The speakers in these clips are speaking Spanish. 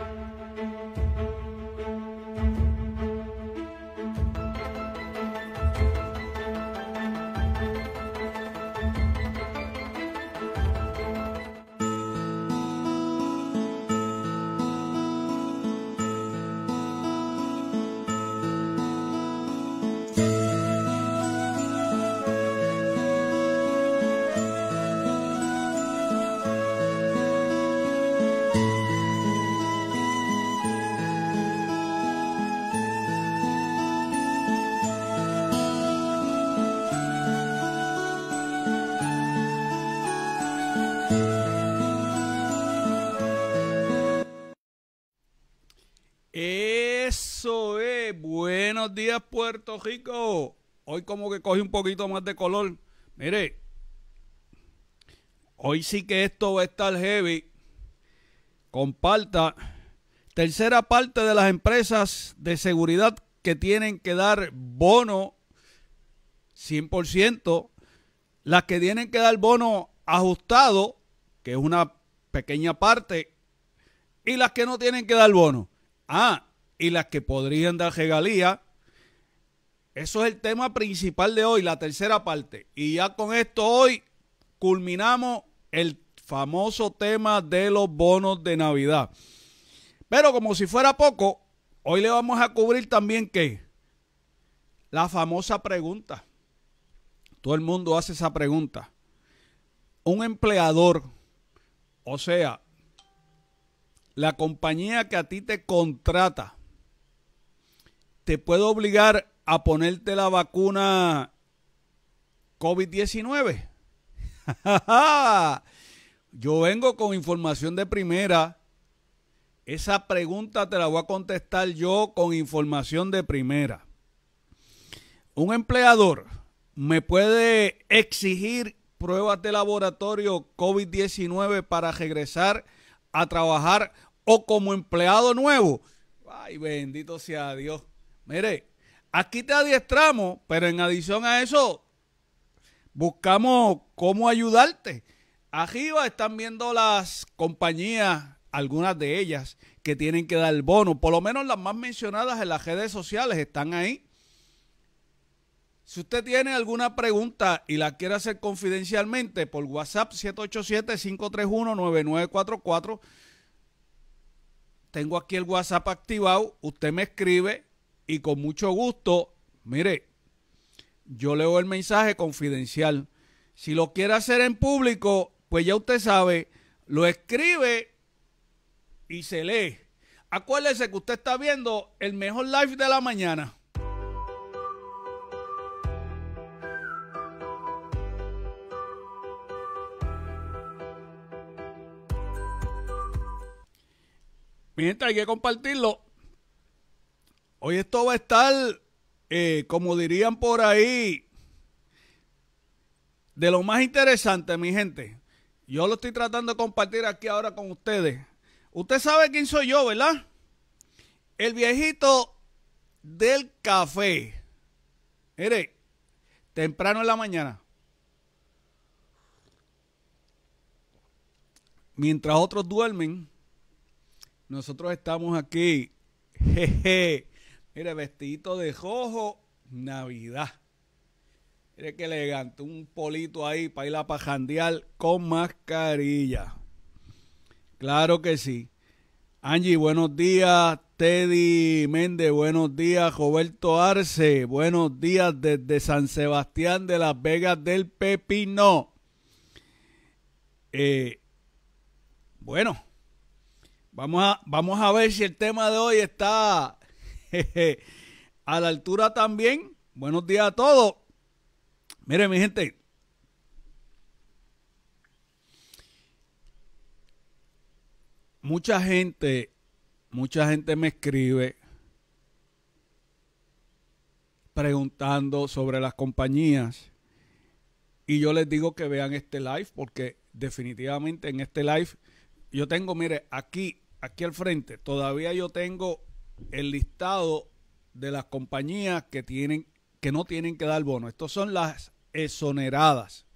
thank you Rico, hoy como que coge un poquito más de color. Mire, hoy sí que esto va a estar heavy. Comparta. Tercera parte de las empresas de seguridad que tienen que dar bono 100%, las que tienen que dar bono ajustado, que es una pequeña parte, y las que no tienen que dar bono. Ah, y las que podrían dar regalía, eso es el tema principal de hoy, la tercera parte. Y ya con esto hoy culminamos el famoso tema de los bonos de Navidad. Pero como si fuera poco, hoy le vamos a cubrir también qué, la famosa pregunta. Todo el mundo hace esa pregunta. Un empleador, o sea, la compañía que a ti te contrata, te puede obligar a ponerte la vacuna COVID-19? Yo vengo con información de primera. Esa pregunta te la voy a contestar yo con información de primera. Un empleador me puede exigir pruebas de laboratorio COVID-19 para regresar a trabajar o como empleado nuevo. Ay, bendito sea Dios. Mire, Aquí te adiestramos, pero en adición a eso, buscamos cómo ayudarte. Arriba están viendo las compañías, algunas de ellas, que tienen que dar el bono. Por lo menos las más mencionadas en las redes sociales están ahí. Si usted tiene alguna pregunta y la quiere hacer confidencialmente por WhatsApp 787-531-9944, tengo aquí el WhatsApp activado, usted me escribe, y con mucho gusto, mire, yo leo el mensaje confidencial. Si lo quiere hacer en público, pues ya usted sabe, lo escribe y se lee. Acuérdese que usted está viendo el mejor live de la mañana. Mientras hay que compartirlo. Hoy esto va a estar, eh, como dirían por ahí, de lo más interesante, mi gente. Yo lo estoy tratando de compartir aquí ahora con ustedes. Usted sabe quién soy yo, ¿verdad? El viejito del café. Mire, temprano en la mañana. Mientras otros duermen, nosotros estamos aquí. Jeje Mire, vestidito de rojo, Navidad. Mire que elegante, un polito ahí para ir a pajandear con mascarilla. Claro que sí. Angie, buenos días. Teddy Méndez, buenos días. Roberto Arce, buenos días desde San Sebastián de Las Vegas del Pepino. Eh, bueno, vamos a, vamos a ver si el tema de hoy está a la altura también. Buenos días a todos. Miren, mi gente. Mucha gente, mucha gente me escribe preguntando sobre las compañías y yo les digo que vean este live porque definitivamente en este live yo tengo, mire, aquí, aquí al frente, todavía yo tengo el listado de las compañías que tienen que no tienen que dar bono. Estos son las exoneradas.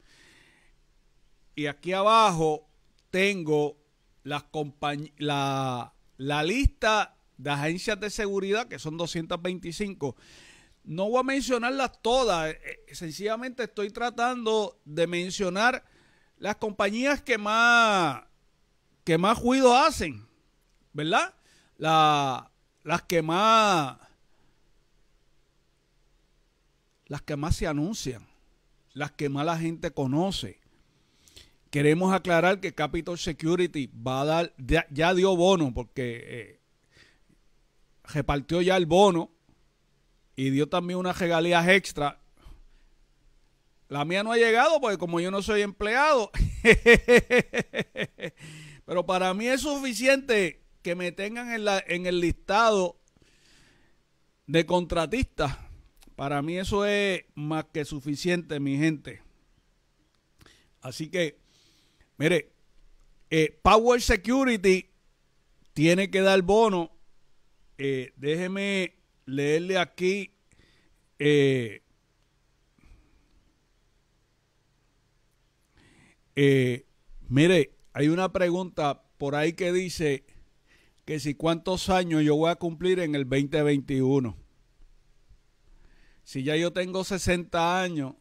Y aquí abajo tengo las la, la lista de agencias de seguridad, que son 225. No voy a mencionarlas todas, eh, eh, sencillamente estoy tratando de mencionar las compañías que más, que más ruido hacen, ¿verdad? La, las que más las que más se anuncian, las que más la gente conoce. Queremos aclarar que Capital Security va a dar, ya, dio bono porque eh, repartió ya el bono y dio también unas regalías extra. La mía no ha llegado porque como yo no soy empleado, pero para mí es suficiente que me tengan en, la, en el listado de contratistas. Para mí eso es más que suficiente, mi gente. Así que, mire, eh, Power Security tiene que dar bono. Eh, déjeme leerle aquí. Eh, mire, hay una pregunta por ahí que dice, que si cuántos años yo voy a cumplir en el 2021. Si ya yo tengo 60 años,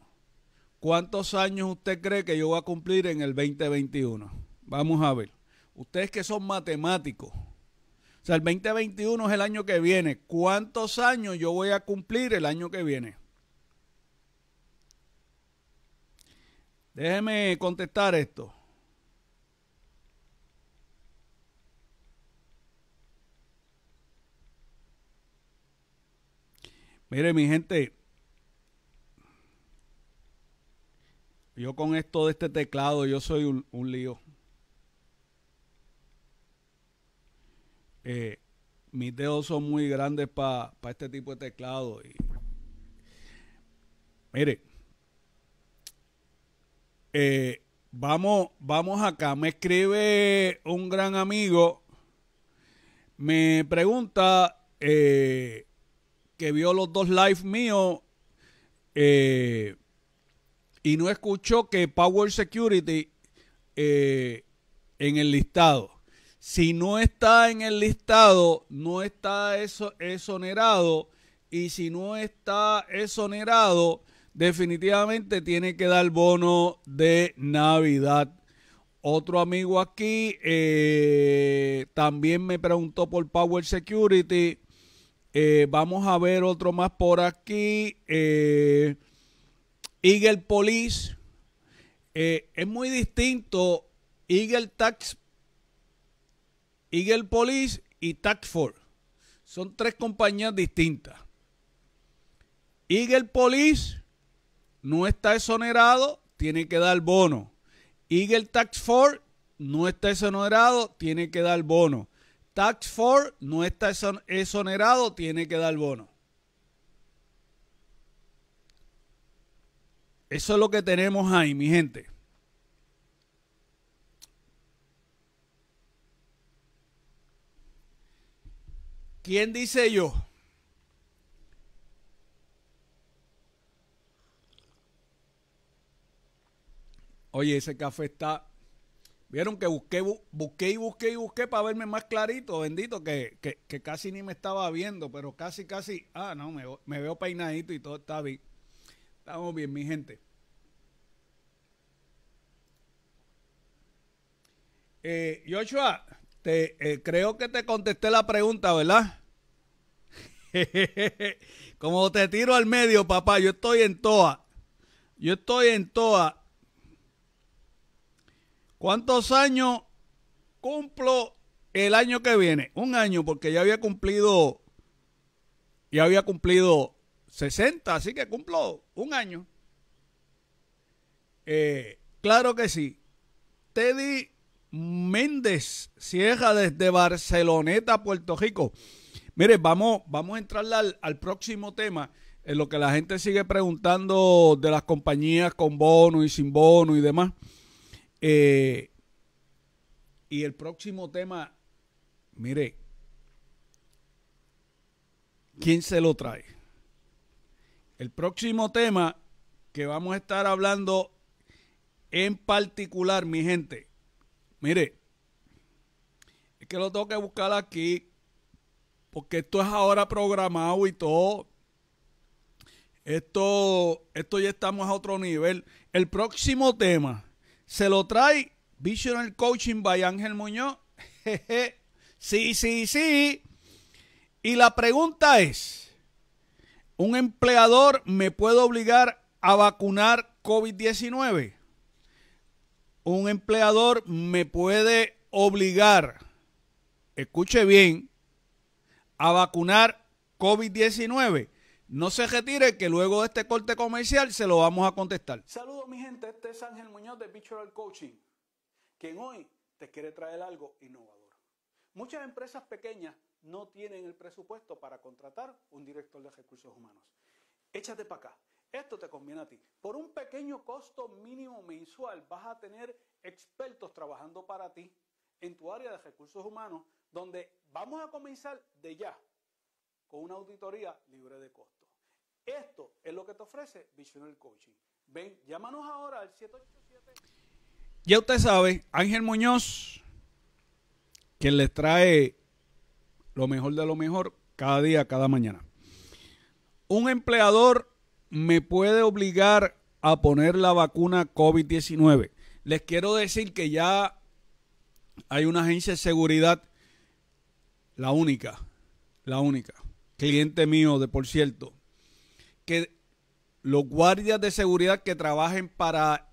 ¿cuántos años usted cree que yo voy a cumplir en el 2021? Vamos a ver. Ustedes que son matemáticos. O sea, el 2021 es el año que viene. ¿Cuántos años yo voy a cumplir el año que viene? Déjeme contestar esto. Mire, mi gente, yo con esto de este teclado, yo soy un, lío. Eh, mis dedos son muy grandes para este tipo de teclado. mire, eh, vamos, vamos acá. Me escribe un gran amigo, me pregunta eh, que vio los dos live míos eh, y no escuchó que Power Security eh, en el listado. Si no está en el listado, no está eso, exonerado. Y si no está exonerado, definitivamente tiene que dar bono de Navidad. Otro amigo aquí eh, también me preguntó por Power Security. Eh, vamos a ver otro más por aquí. Eh, Eagle Police. Eh, es muy distinto Eagle Tax, Eagle Police y Taxford. Son tres compañías distintas. Eagle Police no está exonerado, tiene que dar bono. Eagle Tax no está exonerado, tiene que dar bono. Tax for, no está exonerado, tiene que dar bono. Eso es lo que tenemos ahí, mi gente. ¿Quién dice yo? Oye, ese café está Vieron que busqué, busqué y busqué y busqué para verme más clarito, bendito, que, que, casi ni me estaba viendo, pero casi, casi, ah, no, me, veo peinadito y todo está bien. Estamos bien, mi gente. Eh, Joshua, te, eh, creo que te contesté la pregunta, ¿verdad? Como te tiro al medio, papá, yo estoy en toa. Yo estoy en toa. ¿Cuántos años cumplo el año que viene? Un año, porque ya había cumplido, ya había cumplido 60, así que cumplo un año. Eh, claro que sí. Teddy Méndez cierra desde Barceloneta, Puerto Rico. Mire, vamos, vamos a entrar al, próximo tema, en lo que la gente sigue preguntando de las compañías con bono y sin bono y demás. Eh, y el próximo tema, mire, ¿quién se lo trae? El próximo tema que vamos a estar hablando en particular, mi gente, mire, es que lo tengo que buscar aquí, porque esto es ahora programado y todo. Esto, esto ya estamos a otro nivel. El próximo tema se lo trae Visual Coaching by Ángel Muñoz. Sí, sí, sí. Y la pregunta es, ¿un empleador me puede obligar a vacunar COVID-19? ¿Un empleador me puede obligar, escuche bien, a vacunar COVID-19? No se retire que luego de este corte comercial se lo vamos a contestar. Saludos mi gente, este es Ángel Muñoz de Pictural Coaching, quien hoy te quiere traer algo innovador. Muchas empresas pequeñas no tienen el presupuesto para contratar un director de recursos humanos. Échate para acá. Esto te conviene a ti. Por un pequeño costo mínimo mensual vas a tener expertos trabajando para ti en tu área de recursos humanos, donde vamos a comenzar de ya con una auditoría libre de costo. Esto es lo que te ofrece Visionary Coaching. Ven, llámanos ahora al 787. Ya usted sabe, Ángel Muñoz, quien les trae lo mejor de lo mejor cada día, cada mañana. Un empleador me puede obligar a poner la vacuna COVID-19. Les quiero decir que ya hay una agencia de seguridad, la única, la única, cliente mío de por cierto, que los guardias de seguridad que trabajen para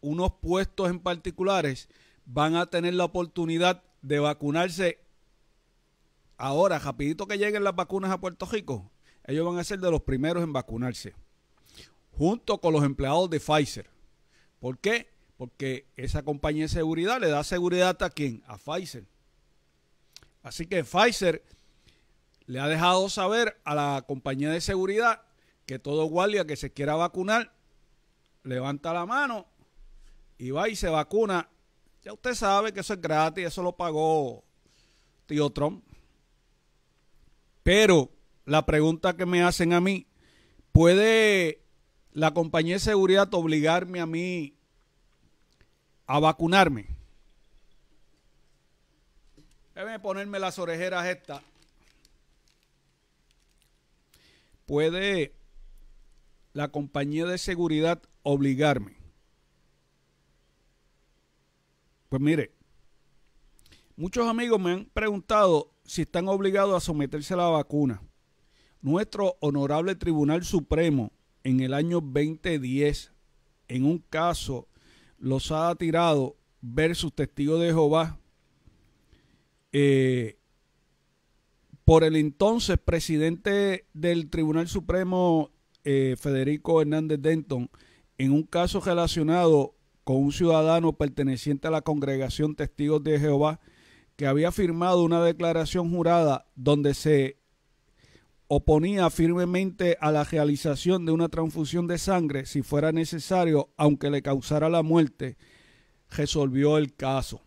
unos puestos en particulares van a tener la oportunidad de vacunarse ahora, rapidito que lleguen las vacunas a Puerto Rico, ellos van a ser de los primeros en vacunarse, junto con los empleados de Pfizer. ¿Por qué? Porque esa compañía de seguridad le da seguridad a quién? A Pfizer. Así que Pfizer le ha dejado saber a la compañía de seguridad que todo guardia que se quiera vacunar levanta la mano y va y se vacuna. Ya usted sabe que eso es gratis, eso lo pagó tío Trump. Pero la pregunta que me hacen a mí, ¿puede la compañía de seguridad obligarme a mí a vacunarme? Déjeme ponerme las orejeras estas. ¿Puede la compañía de seguridad obligarme. Pues mire, muchos amigos me han preguntado si están obligados a someterse a la vacuna. Nuestro honorable Tribunal Supremo en el año 2010, en un caso, los ha Tirado versus testigos de Jehová, eh, por el entonces presidente del Tribunal Supremo eh, Federico Hernández Denton en un caso relacionado con un ciudadano perteneciente a la congregación Testigos de Jehová que había firmado una declaración jurada donde se oponía firmemente a la realización de una transfusión de sangre si fuera necesario, aunque le causara la muerte, resolvió el caso.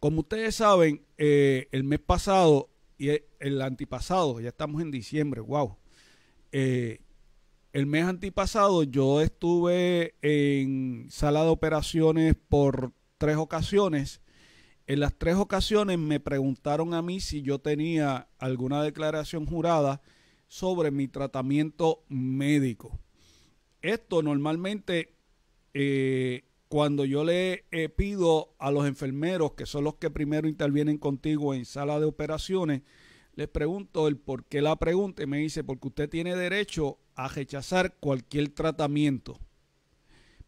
Como ustedes saben, eh, el mes pasado y el antepasado, ya estamos en diciembre, wow, el mes antipasado yo estuve en sala de operaciones por tres ocasiones. En las tres ocasiones me preguntaron a mí si yo tenía alguna declaración jurada sobre mi tratamiento médico. Esto normalmente eh, cuando yo le eh, pido a los enfermeros, que son los que primero intervienen contigo en sala de operaciones, les pregunto el por qué la pregunta y me dice, porque usted tiene derecho a rechazar cualquier tratamiento,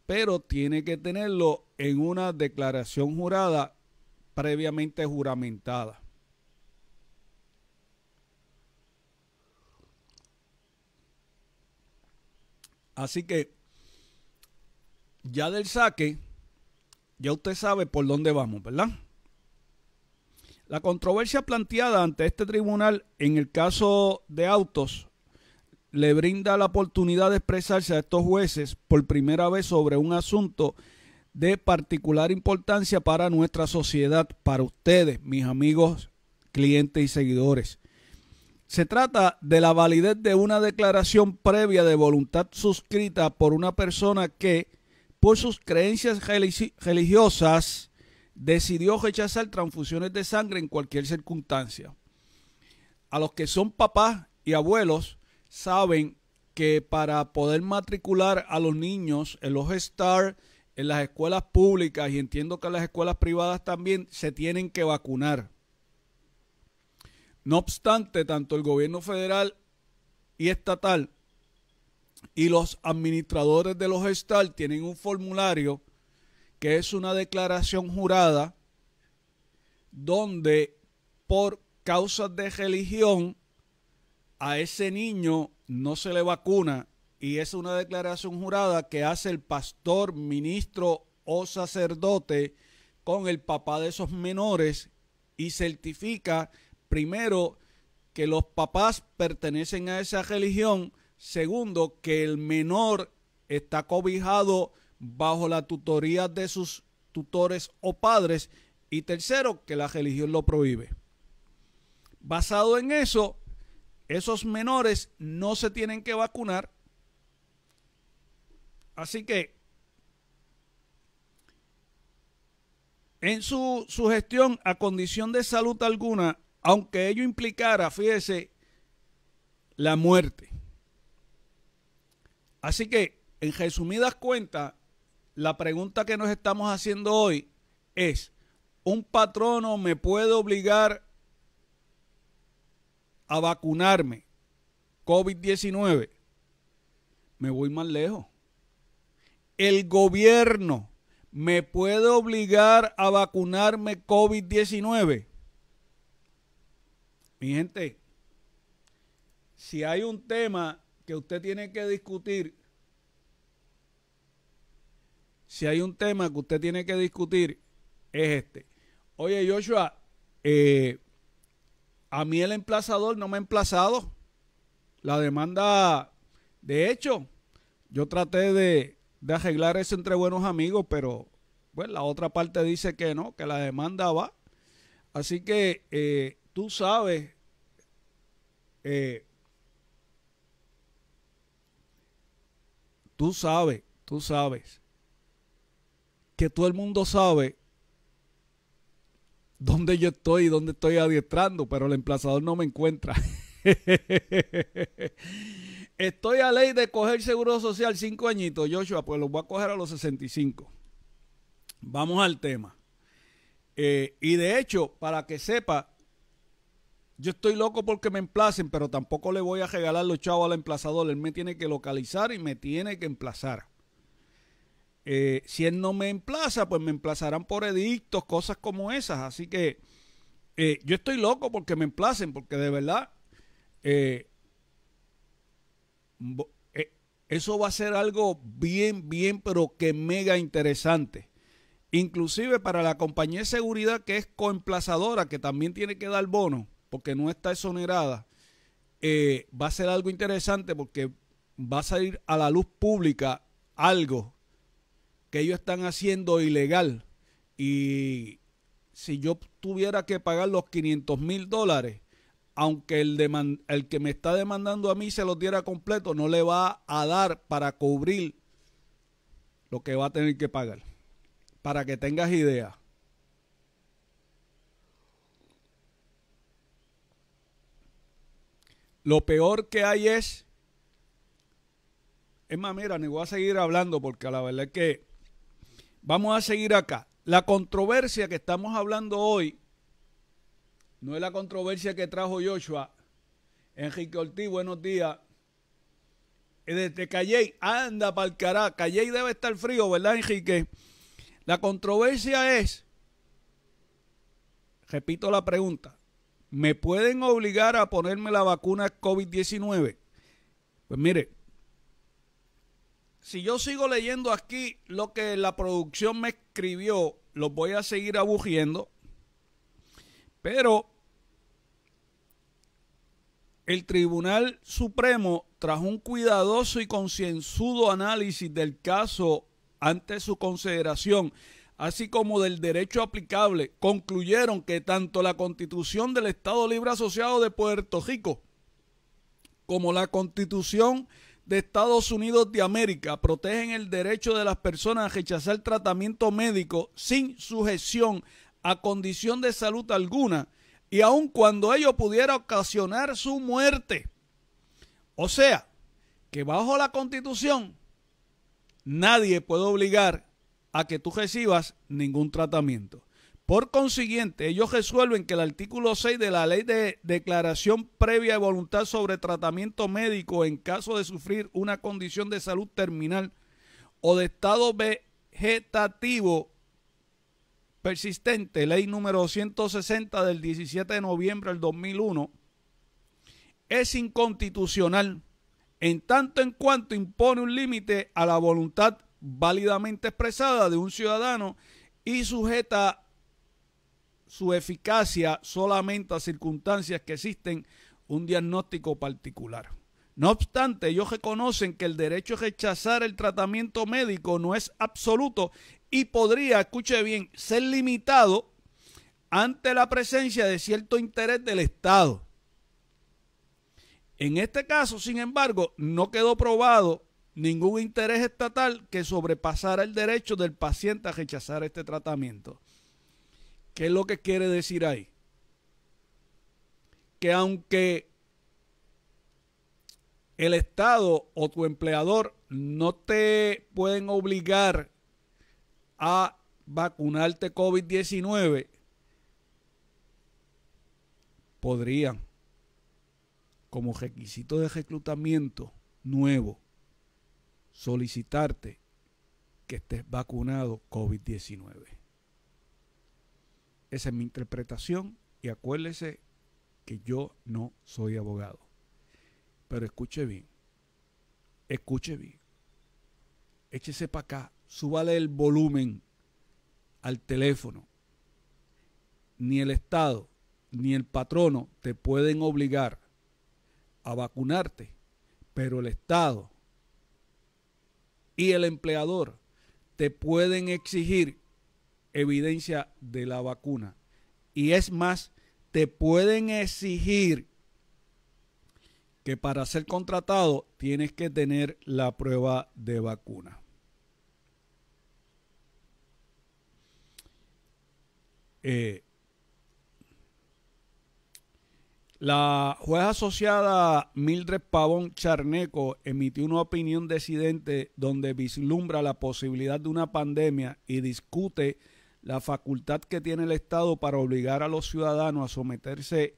pero tiene que tenerlo en una declaración jurada previamente juramentada. Así que ya del saque, ya usted sabe por dónde vamos, ¿verdad? La controversia planteada ante este tribunal en el caso de autos le brinda la oportunidad de expresarse a estos jueces por primera vez sobre un asunto de particular importancia para nuestra sociedad, para ustedes, mis amigos, clientes y seguidores. Se trata de la validez de una declaración previa de voluntad suscrita por una persona que, por sus creencias religiosas, decidió rechazar transfusiones de sangre en cualquier circunstancia. A los que son papás y abuelos saben que para poder matricular a los niños en los Star, en las escuelas públicas y entiendo que en las escuelas privadas también se tienen que vacunar. No obstante, tanto el gobierno federal y estatal y los administradores de los Star tienen un formulario que es una declaración jurada donde por causas de religión a ese niño no se le vacuna y es una declaración jurada que hace el pastor, ministro o sacerdote con el papá de esos menores y certifica primero que los papás pertenecen a esa religión, segundo que el menor está cobijado bajo la tutoría de sus tutores o padres. Y tercero, que la religión lo prohíbe. Basado en eso, esos menores no se tienen que vacunar. Así que en su, sugestión gestión a condición de salud alguna, aunque ello implicara, fíjese, la muerte. Así que, en resumidas cuentas, la pregunta que nos estamos haciendo hoy es, ¿un patrono me puede obligar a vacunarme COVID-19? Me voy más lejos. El gobierno me puede obligar a vacunarme COVID-19. Mi gente, si hay un tema que usted tiene que discutir si hay un tema que usted tiene que discutir, es este. Oye, Joshua, eh, a mí el emplazador no me ha emplazado. La demanda, de hecho, yo traté de, arreglar eso entre buenos amigos, pero pues, la otra parte dice que no, que la demanda va. Así que eh, eh, tú sabes, tú sabes, tú sabes que todo el mundo sabe dónde yo estoy y dónde estoy adiestrando, pero el emplazador no me encuentra. estoy a ley de coger seguro social cinco añitos, Joshua, pues los voy a coger a los 65. Vamos al tema. Eh, y de hecho, para que sepa, yo estoy loco porque me emplacen, pero tampoco le voy a regalar los chavos al emplazador. Él me tiene que localizar y me tiene que emplazar. Eh, si él no me emplaza, pues me emplazarán por edictos, cosas como esas. Así que eh, yo estoy loco porque me emplacen, porque de verdad eh, eso va a ser algo bien, bien, pero que mega interesante. Inclusive para la compañía de seguridad que es coemplazadora, que también tiene que dar bono, porque no está exonerada, va a ser algo interesante porque va a salir a la luz pública algo que ellos están haciendo ilegal y si yo tuviera que pagar los 500 mil dólares, aunque el, el que me está demandando a mí se los diera completo, no le va a dar para cubrir lo que va a tener que pagar. Para que tengas idea. Lo peor que hay es... Es más, mira, me voy a seguir hablando porque la verdad es que Vamos a seguir acá. La controversia que estamos hablando hoy no es la controversia que trajo Joshua. Enrique Ortiz, buenos días. Desde Calley, anda para el cará. Calley debe estar frío, ¿verdad, Enrique? La controversia es, repito la pregunta, ¿me pueden obligar a ponerme la vacuna COVID-19? Pues mire, si yo sigo leyendo aquí lo que la producción me escribió, lo voy a seguir aburriendo. Pero el Tribunal Supremo, tras un cuidadoso y concienzudo análisis del caso ante su consideración, así como del derecho aplicable, concluyeron que tanto la Constitución del Estado Libre Asociado de Puerto Rico como la Constitución de Estados Unidos de América protegen el derecho de las personas a rechazar tratamiento médico sin sujeción a condición de salud alguna y aun cuando ello pudiera ocasionar su muerte. O sea, que bajo la constitución nadie puede obligar a que tú recibas ningún tratamiento. Por consiguiente, ellos resuelven que el artículo 6 de la ley de declaración previa de voluntad sobre tratamiento médico en caso de sufrir una condición de salud terminal o de estado vegetativo persistente, ley número 160 del 17 de noviembre del 2001, es inconstitucional en tanto en cuanto impone un límite a la voluntad válidamente expresada de un ciudadano y sujeta su eficacia solamente a circunstancias que existen un diagnóstico particular. No obstante, ellos reconocen que el derecho a rechazar el tratamiento médico no es absoluto y podría, escuche bien, ser limitado ante la presencia de cierto interés del Estado. En este caso, sin embargo, no quedó probado ningún interés estatal que sobrepasara el derecho del paciente a rechazar este tratamiento. ¿Qué es lo que quiere decir ahí? Que aunque el Estado o tu empleador no te pueden obligar a vacunarte COVID-19, podrían, como requisito de reclutamiento nuevo, solicitarte que estés vacunado COVID-19. Esa es mi interpretación y acuérdese que yo no soy abogado. Pero escuche bien, escuche bien. Échese para acá, súbale el volumen al teléfono. Ni el Estado ni el patrono te pueden obligar a vacunarte, pero el Estado y el empleador te pueden exigir evidencia de la vacuna. Y es más, te pueden exigir que para ser contratado tienes que tener la prueba de vacuna. Eh, la jueza asociada Mildred Pavón Charneco emitió una opinión decidente donde vislumbra la posibilidad de una pandemia y discute la facultad que tiene el Estado para obligar a los ciudadanos a someterse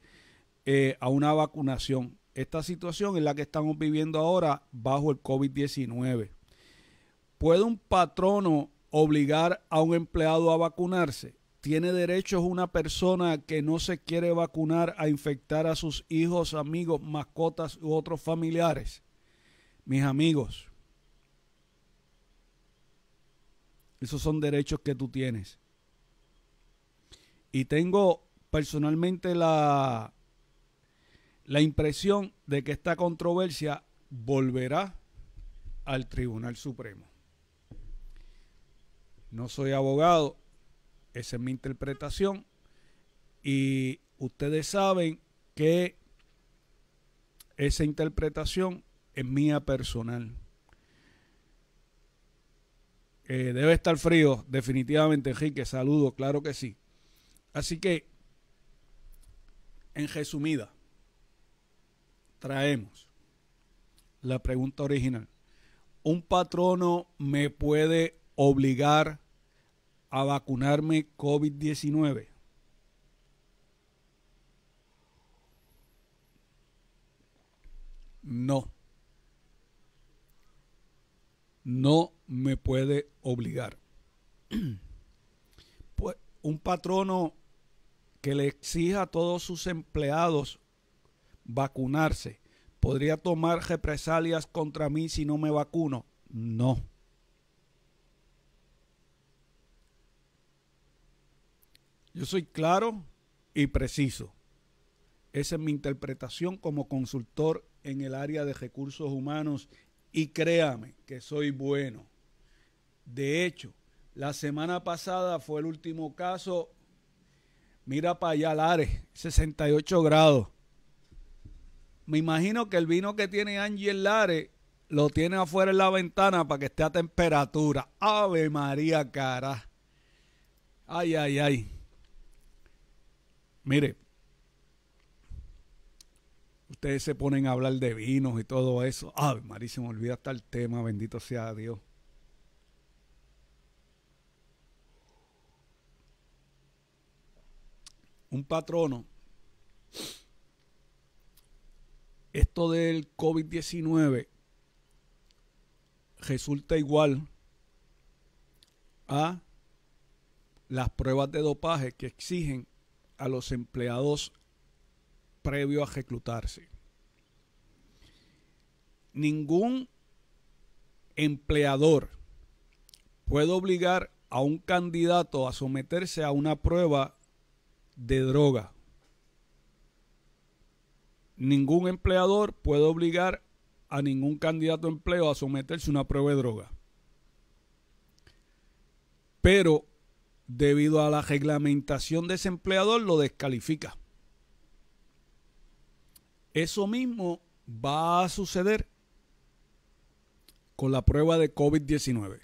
eh, a una vacunación. Esta situación es la que estamos viviendo ahora bajo el COVID-19. ¿Puede un patrono obligar a un empleado a vacunarse? ¿Tiene derechos una persona que no se quiere vacunar a infectar a sus hijos, amigos, mascotas u otros familiares? Mis amigos, esos son derechos que tú tienes. Y tengo personalmente la, la impresión de que esta controversia volverá al Tribunal Supremo. No soy abogado, esa es mi interpretación. Y ustedes saben que esa interpretación es mía personal. Eh, debe estar frío, definitivamente, Enrique. Saludo, claro que sí. Así que, en resumida, traemos la pregunta original. ¿Un patrono me puede obligar a vacunarme COVID-19? No. No me puede obligar. pues, un patrono que le exija a todos sus empleados vacunarse. ¿Podría tomar represalias contra mí si no me vacuno? No. Yo soy claro y preciso. Esa es mi interpretación como consultor en el área de recursos humanos y créame que soy bueno. De hecho, la semana pasada fue el último caso Mira para allá, Lares, 68 grados. Me imagino que el vino que tiene Ángel Lares lo tiene afuera en la ventana para que esté a temperatura. Ave María, cara. Ay, ay, ay. Mire, ustedes se ponen a hablar de vinos y todo eso. Ave María, se me olvida hasta el tema, bendito sea Dios. un patrono. Esto del COVID-19 resulta igual a las pruebas de dopaje que exigen a los empleados previo a reclutarse. Ningún empleador puede obligar a un candidato a someterse a una prueba de droga. Ningún empleador puede obligar a ningún candidato a empleo a someterse a una prueba de droga. Pero debido a la reglamentación de ese empleador lo descalifica. Eso mismo va a suceder con la prueba de COVID-19.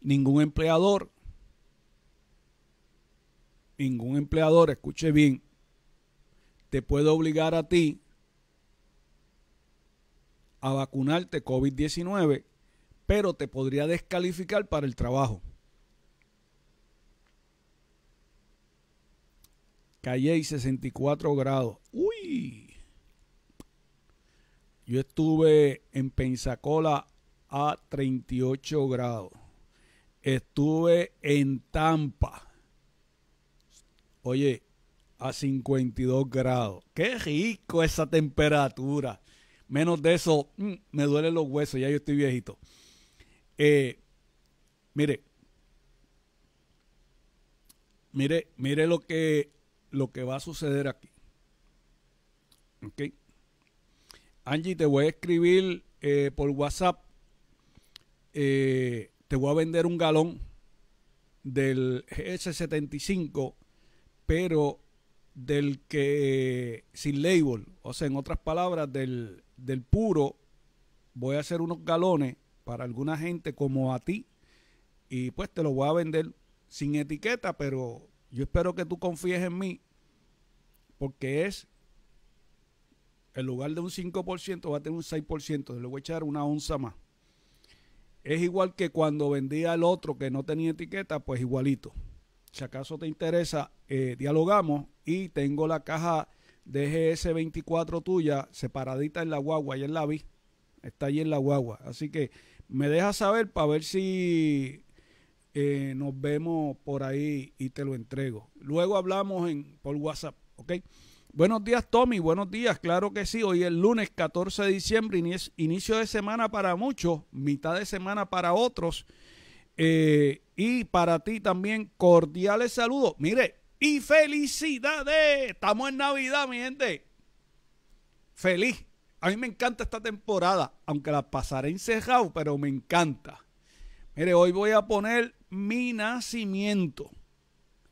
Ningún empleador ningún empleador, escuche bien, te puede obligar a ti a vacunarte COVID-19, pero te podría descalificar para el trabajo. Calle y 64 grados. Uy. Yo estuve en Pensacola a 38 grados. Estuve en Tampa Oye, a 52 grados. Qué rico esa temperatura. Menos de eso, mm, me duelen los huesos, ya yo estoy viejito. Eh, mire, mire, mire lo que, lo que va a suceder aquí. Ok. Angie, te voy a escribir eh, por WhatsApp. Eh, te voy a vender un galón del GS75 pero del que sin label, o sea, en otras palabras, del, puro, voy a hacer unos galones para alguna gente como a ti y pues te lo voy a vender sin etiqueta, pero yo espero que tú confíes en mí porque es, en lugar de un 5%, va a tener un 6%, le voy a echar una onza más. Es igual que cuando vendía el otro que no tenía etiqueta, pues igualito. Si acaso te interesa, eh, dialogamos y tengo la caja de gs 24 tuya separadita en la guagua, ya en la vi. Está allí en la guagua. Así que me dejas saber para ver si eh, nos vemos por ahí y te lo entrego. Luego hablamos en, por WhatsApp, ¿ok? Buenos días, Tommy. Buenos días. Claro que sí. Hoy es lunes 14 de diciembre, inicio de semana para muchos, mitad de semana para otros. Eh, y para ti también, cordiales saludos. Mire, y felicidades. Estamos en Navidad, mi gente. Feliz. A mí me encanta esta temporada, aunque la pasaré encerrado, pero me encanta. Mire, hoy voy a poner mi nacimiento.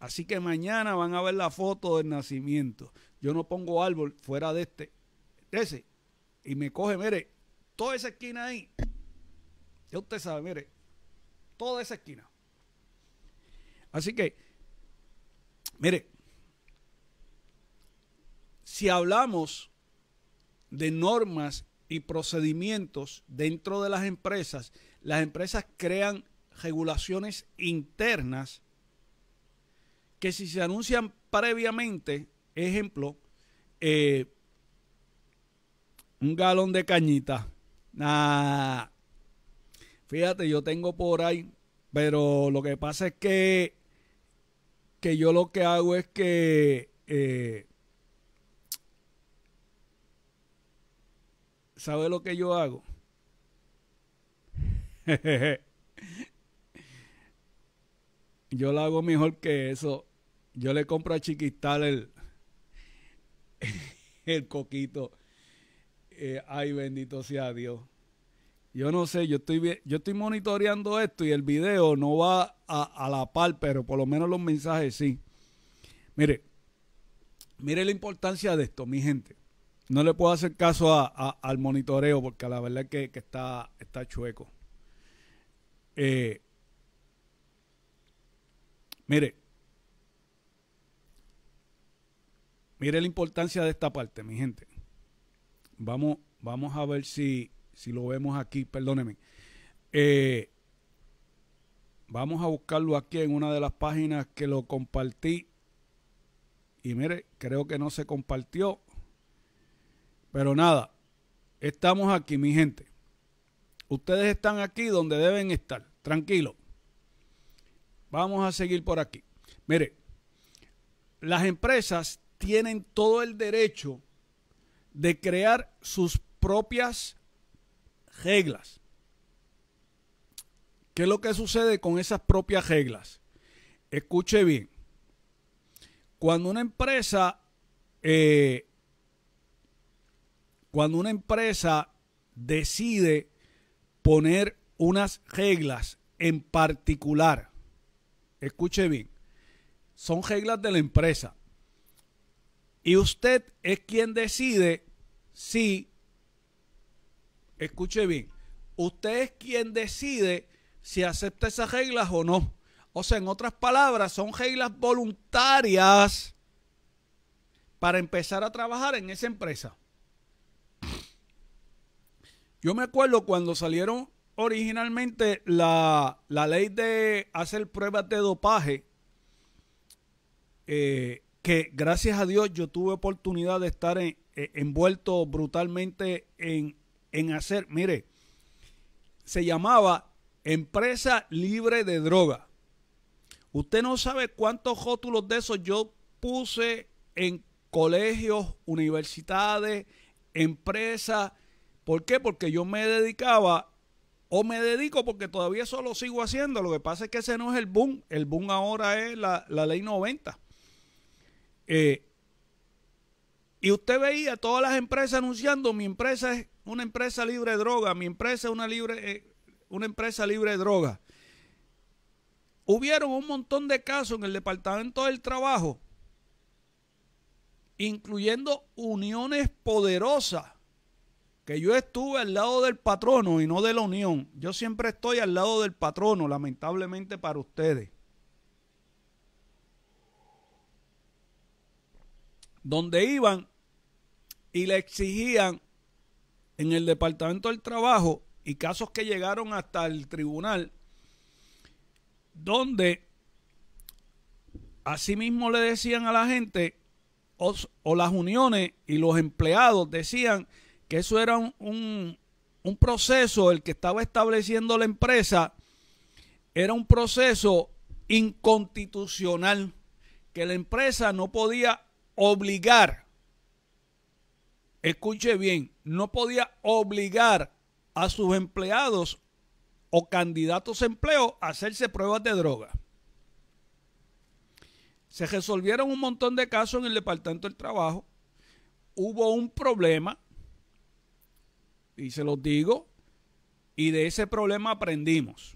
Así que mañana van a ver la foto del nacimiento. Yo no pongo árbol fuera de este, Y me coge, mire, toda esa esquina ahí. Ya usted sabe, mire, Toda esa esquina. Así que, mire, si hablamos de normas y procedimientos dentro de las empresas, las empresas crean regulaciones internas que si se anuncian previamente, ejemplo, eh, un galón de cañita, Fíjate, yo tengo por ahí, pero lo que pasa es que, que yo lo que hago es que eh, ¿sabe lo que yo hago? yo lo hago mejor que eso. Yo le compro a Chiquistal el, el coquito. Eh, ay, bendito sea Dios yo no sé, yo estoy, yo estoy monitoreando esto y el video no va a, la par, pero por lo menos los mensajes sí. Mire, mire la importancia de esto, mi gente. No le puedo hacer caso al monitoreo porque la verdad es que, está, está chueco. Eh, mire, mire la importancia de esta parte, mi gente. Vamos, vamos a ver si, si lo vemos aquí, perdóneme. Eh, vamos a buscarlo aquí en una de las páginas que lo compartí. Y mire, creo que no se compartió. Pero nada, estamos aquí, mi gente. Ustedes están aquí donde deben estar, tranquilo. Vamos a seguir por aquí. Mire, las empresas tienen todo el derecho de crear sus propias reglas. ¿Qué es lo que sucede con esas propias reglas? Escuche bien. Cuando una empresa, eh, cuando una empresa decide poner unas reglas en particular, escuche bien, son reglas de la empresa. Y usted es quien decide si escuche bien, usted es quien decide si acepta esas reglas o no. O sea, en otras palabras, son reglas voluntarias para empezar a trabajar en esa empresa. Yo me acuerdo cuando salieron originalmente la, ley de hacer pruebas de dopaje, eh, que gracias a Dios yo tuve oportunidad de estar eh, envuelto brutalmente en, en hacer, mire, se llamaba Empresa Libre de Droga. Usted no sabe cuántos rótulos de esos yo puse en colegios, universidades, empresas. ¿Por qué? Porque yo me dedicaba o me dedico porque todavía eso lo sigo haciendo. Lo que pasa es que ese no es el boom. El boom ahora es la, la ley 90. Eh, y usted veía todas las empresas anunciando, mi empresa es una empresa libre de droga, mi empresa es una, libre, eh, una empresa libre de droga. Hubieron un montón de casos en el Departamento del Trabajo, incluyendo uniones poderosas, que yo estuve al lado del patrono y no de la unión. Yo siempre estoy al lado del patrono, lamentablemente para ustedes. donde iban y le exigían en el Departamento del Trabajo y casos que llegaron hasta el tribunal, donde asimismo le decían a la gente o, las uniones y los empleados decían que eso era un, un proceso, el que estaba estableciendo la empresa, era un proceso inconstitucional, que la empresa no podía obligar, escuche bien, no podía obligar a sus empleados o candidatos a empleo a hacerse pruebas de droga. Se resolvieron un montón de casos en el Departamento del Trabajo. Hubo un problema, y se los digo, y de ese problema aprendimos.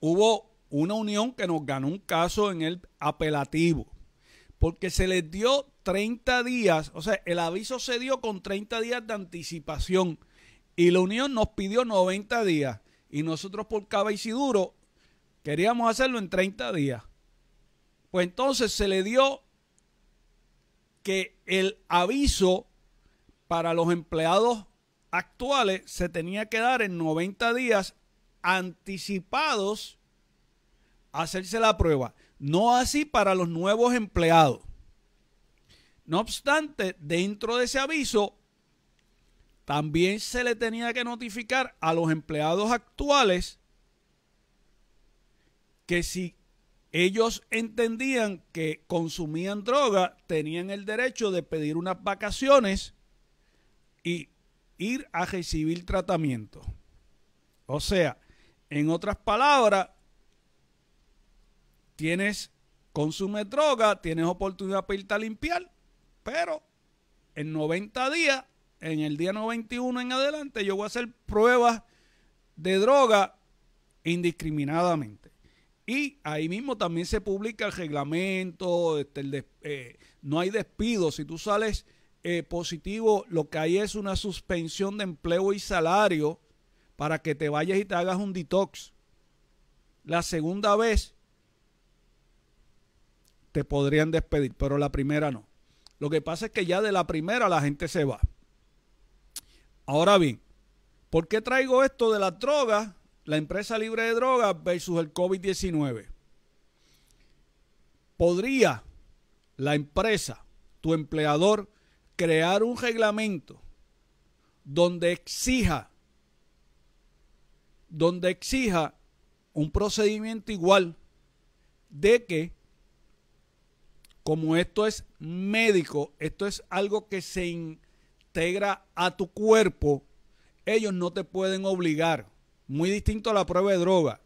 Hubo una unión que nos ganó un caso en el apelativo porque se les dio 30 días, o sea, el aviso se dio con 30 días de anticipación y la Unión nos pidió 90 días y nosotros por duro queríamos hacerlo en 30 días. Pues entonces se le dio que el aviso para los empleados actuales se tenía que dar en 90 días anticipados a hacerse la prueba. No así para los nuevos empleados. No obstante, dentro de ese aviso, también se le tenía que notificar a los empleados actuales que si ellos entendían que consumían droga, tenían el derecho de pedir unas vacaciones y ir a recibir tratamiento. O sea, en otras palabras, tienes, consumes droga, tienes oportunidad para irte a limpiar, pero en 90 días, en el día 91 en adelante, yo voy a hacer pruebas de droga indiscriminadamente. Y ahí mismo también se publica el reglamento, este, eh, no hay despido, si tú sales eh, positivo, lo que hay es una suspensión de empleo y salario para que te vayas y te hagas un detox. La segunda vez te podrían despedir, pero la primera no. Lo que pasa es que ya de la primera la gente se va. Ahora bien, ¿por qué traigo esto de la droga, la empresa libre de drogas versus el COVID-19? Podría la empresa, tu empleador, crear un reglamento donde exija donde exija un procedimiento igual de que como esto es médico, esto es algo que se integra a tu cuerpo, ellos no te pueden obligar. Muy distinto a la prueba de droga.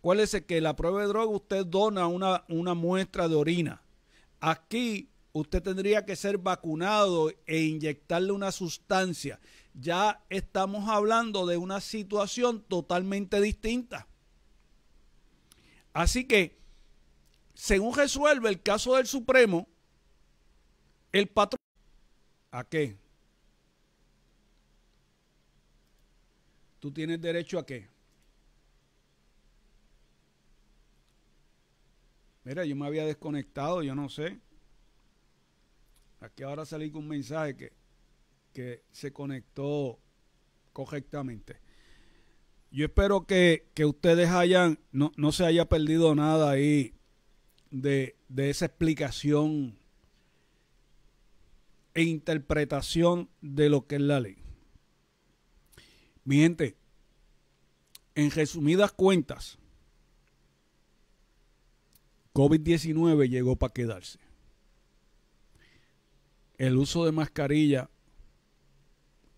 Acuérdese que la prueba de droga usted dona una, una muestra de orina. Aquí usted tendría que ser vacunado e inyectarle una sustancia. Ya estamos hablando de una situación totalmente distinta. Así que según resuelve el caso del Supremo, el patrón... ¿A qué? ¿Tú tienes derecho a qué? Mira, yo me había desconectado, yo no sé. Aquí ahora salí con un mensaje que, que se conectó correctamente. Yo espero que, que ustedes hayan, no, no, se haya perdido nada ahí de, esa explicación e interpretación de lo que es la ley. Mi gente, en resumidas cuentas, COVID-19 llegó para quedarse. El uso de mascarilla,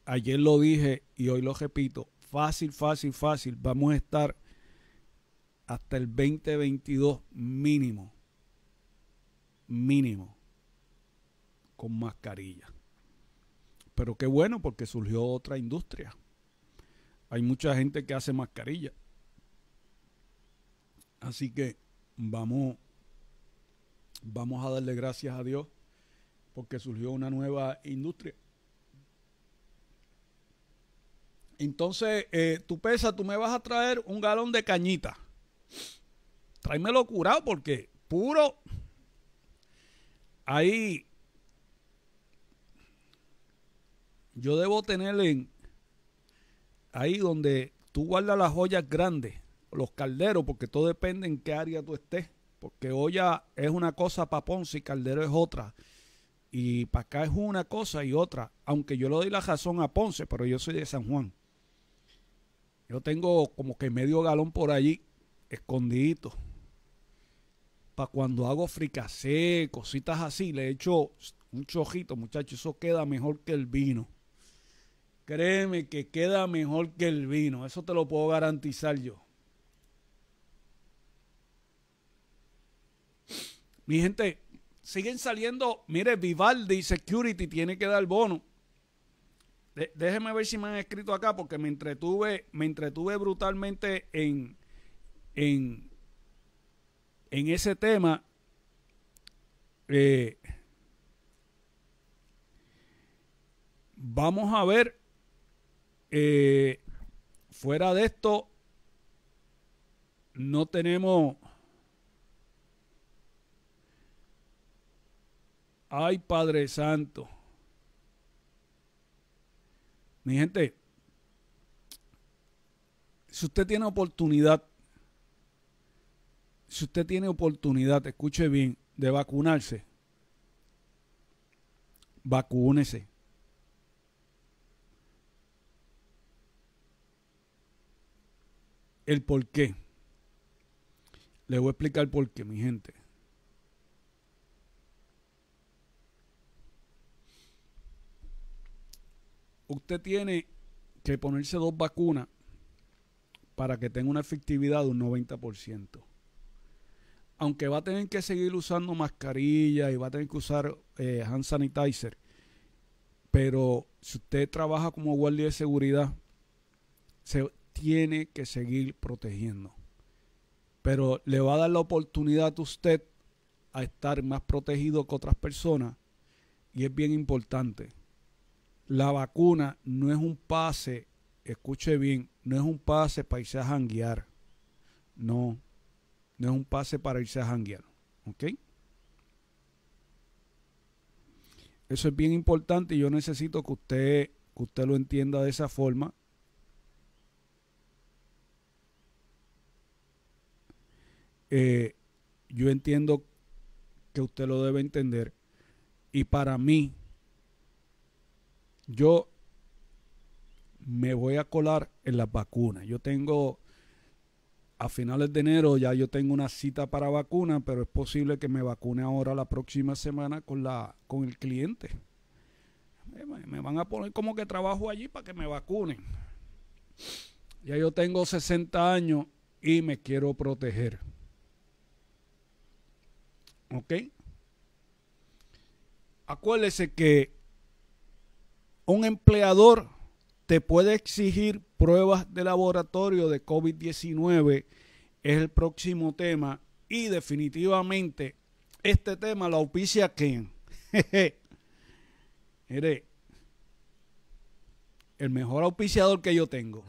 ayer lo dije y hoy lo repito, fácil, fácil, fácil, vamos a estar hasta el 2022 mínimo mínimo con mascarilla. Pero qué bueno porque surgió otra industria. Hay mucha gente que hace mascarilla. Así que vamos, vamos a darle gracias a Dios porque surgió una nueva industria. Entonces, eh, tú pesa, tú me vas a traer un galón de cañita. Tráemelo curado porque puro ahí yo debo tener en ahí donde tú guardas las ollas grandes, los calderos, porque todo depende en qué área tú estés, porque olla es una cosa para Ponce y caldero es otra. Y para acá es una cosa y otra, aunque yo le doy la razón a Ponce, pero yo soy de San Juan. Yo tengo como que medio galón por allí, escondidito para cuando hago fricase cositas así, le echo un chojito, muchachos, eso queda mejor que el vino. Créeme que queda mejor que el vino, eso te lo puedo garantizar yo. Mi gente, siguen saliendo, mire, Vivaldi Security tiene que dar bono. déjenme ver si me han escrito acá porque me entretuve, me entretuve brutalmente en, en, en ese tema, eh, vamos a ver, eh, fuera de esto, no tenemos... Ay, Padre Santo. Mi gente, si usted tiene oportunidad si usted tiene oportunidad, escuche bien, de vacunarse, vacúnese. El por qué. Le voy a explicar por qué, mi gente. Usted tiene que ponerse dos vacunas para que tenga una efectividad de un 90% aunque va a tener que seguir usando mascarilla y va a tener que usar eh, hand sanitizer, pero si usted trabaja como guardia de seguridad, se tiene que seguir protegiendo. Pero le va a dar la oportunidad a usted a estar más protegido que otras personas y es bien importante. La vacuna no es un pase, escuche bien, no es un pase para irse a janguear. No, no es un pase para irse a janguear. ¿Ok? Eso es bien importante y yo necesito que usted, que usted lo entienda de esa forma. Eh, yo entiendo que usted lo debe entender. Y para mí, yo me voy a colar en las vacunas. Yo tengo a finales de enero ya yo tengo una cita para vacuna, pero es posible que me vacune ahora la próxima semana con, la, con el cliente. Me, van a poner como que trabajo allí para que me vacunen. Ya yo tengo 60 años y me quiero proteger. ¿Ok? Acuérdese que un empleador te puede exigir pruebas de laboratorio de COVID-19, es el próximo tema. Y definitivamente, este tema lo auspicia Ken. Eres el mejor auspiciador que yo tengo.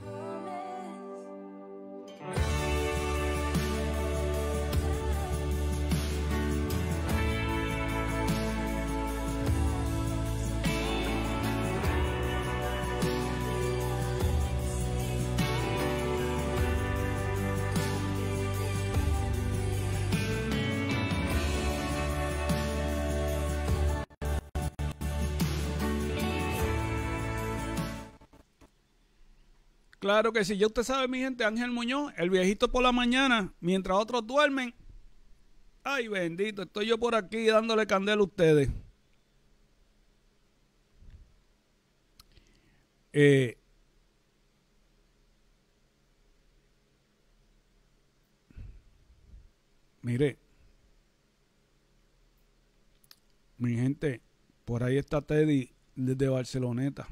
Claro que sí. Ya usted sabe, mi gente, Ángel Muñoz, el viejito por la mañana, mientras otros duermen. Ay, bendito, estoy yo por aquí dándole candela a ustedes. Eh, mire, mi gente, por ahí está Teddy desde Barceloneta.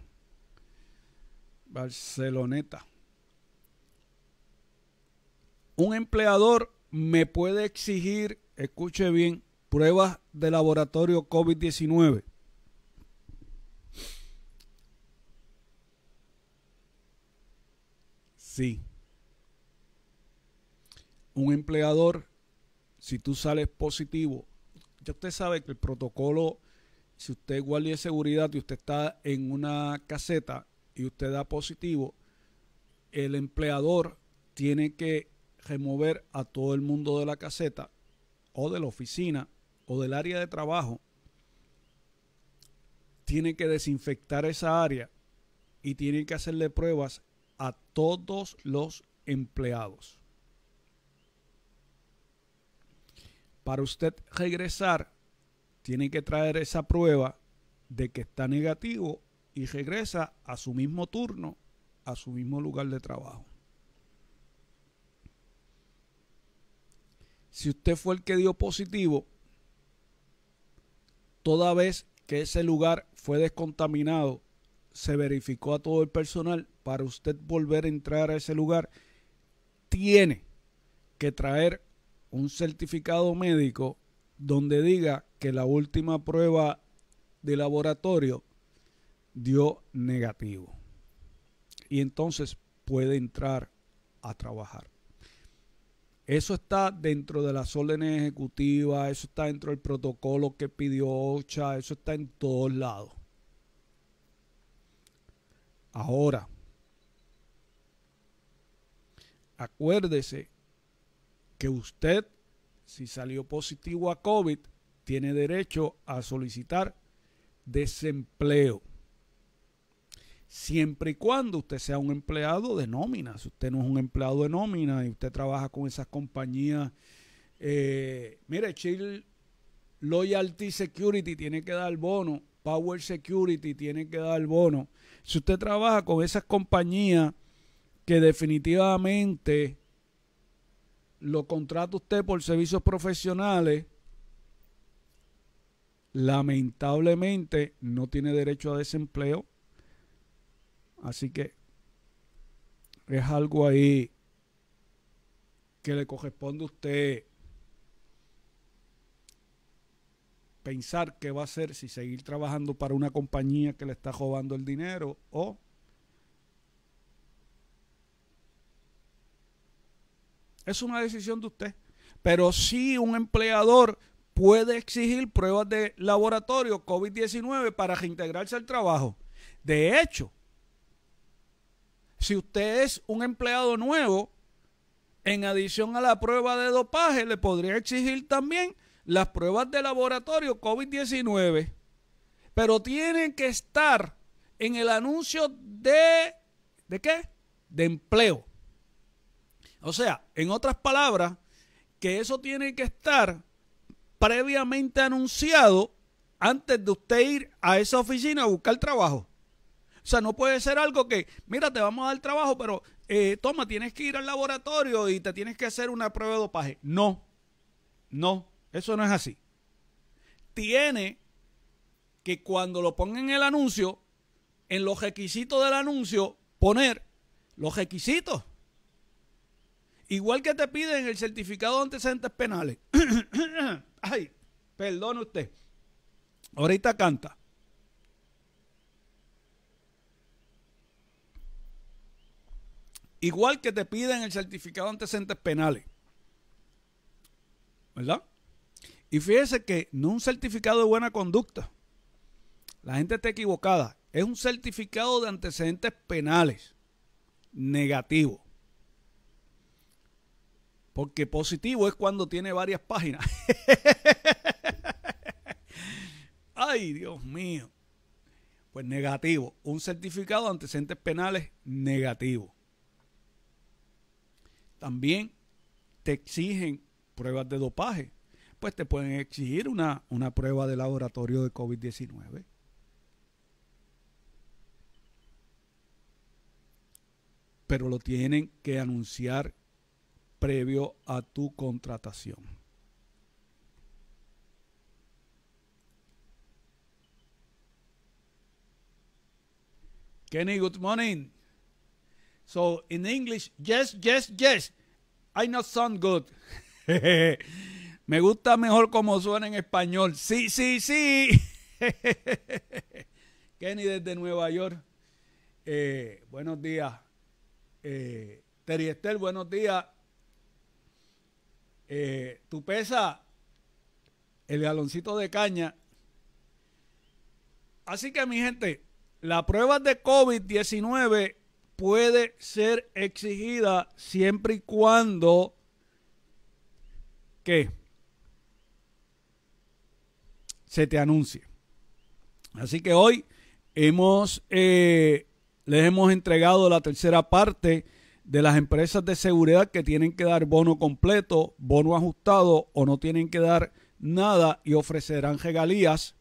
Barceloneta. Un empleador me puede exigir, escuche bien, pruebas de laboratorio COVID-19. Sí. Un empleador, si tú sales positivo, ya usted sabe que el protocolo, si usted es guardia de seguridad y usted está en una caseta, y usted da positivo, el empleador tiene que remover a todo el mundo de la caseta o de la oficina o del área de trabajo. Tiene que desinfectar esa área y tiene que hacerle pruebas a todos los empleados. Para usted regresar, tiene que traer esa prueba de que está negativo y regresa a su mismo turno, a su mismo lugar de trabajo. Si usted fue el que dio positivo, toda vez que ese lugar fue descontaminado, se verificó a todo el personal, para usted volver a entrar a ese lugar, tiene que traer un certificado médico donde diga que la última prueba de laboratorio dio negativo. Y entonces puede entrar a trabajar. Eso está dentro de las órdenes ejecutivas, eso está dentro del protocolo que pidió OCHA, eso está en todos lados. Ahora, acuérdese que usted, si salió positivo a COVID, tiene derecho a solicitar desempleo siempre y cuando usted sea un empleado de nómina. Si usted no es un empleado de nómina y usted trabaja con esas compañías, eh, mire, Chill Loyalty Security tiene que dar bono, Power Security tiene que dar bono. Si usted trabaja con esas compañías que definitivamente lo contrata usted por servicios profesionales, lamentablemente no tiene derecho a desempleo, Así que es algo ahí que le corresponde a usted pensar qué va a hacer si seguir trabajando para una compañía que le está robando el dinero o es una decisión de usted. Pero sí un empleador puede exigir pruebas de laboratorio COVID-19 para reintegrarse al trabajo. De hecho, si usted es un empleado nuevo, en adición a la prueba de dopaje, le podría exigir también las pruebas de laboratorio COVID-19. Pero tienen que estar en el anuncio de... ¿De qué? De empleo. O sea, en otras palabras, que eso tiene que estar previamente anunciado antes de usted ir a esa oficina a buscar trabajo. O sea, no puede ser algo que, mira, te vamos a dar trabajo, pero eh, toma, tienes que ir al laboratorio y te tienes que hacer una prueba de dopaje. No, no, eso no es así. Tiene que cuando lo pongan en el anuncio, en los requisitos del anuncio, poner los requisitos. Igual que te piden el certificado de antecedentes penales. Ay, perdone usted. Ahorita canta. Igual que te piden el certificado de antecedentes penales. ¿Verdad? Y fíjese que no un certificado de buena conducta. La gente está equivocada. Es un certificado de antecedentes penales negativo. Porque positivo es cuando tiene varias páginas. Ay, Dios mío. Pues negativo. Un certificado de antecedentes penales negativo también te exigen pruebas de dopaje. Pues te pueden exigir una, prueba de laboratorio de COVID-19. Pero lo tienen que anunciar previo a tu contratación. Kenny, good morning. So in English, yes, yes, yes, I not sound good. Me gusta mejor como suena en español. Sí, sí, sí. Kenny desde Nueva York. Eh, buenos días. Eh, buenos días. Eh, tu pesa el galoncito de caña. Así que mi gente, la prueba de COVID-19 puede ser exigida siempre y cuando que se te anuncie. Así que hoy hemos, eh, les hemos entregado la tercera parte de las empresas de seguridad que tienen que dar bono completo, bono ajustado o no tienen que dar nada y ofrecerán regalías.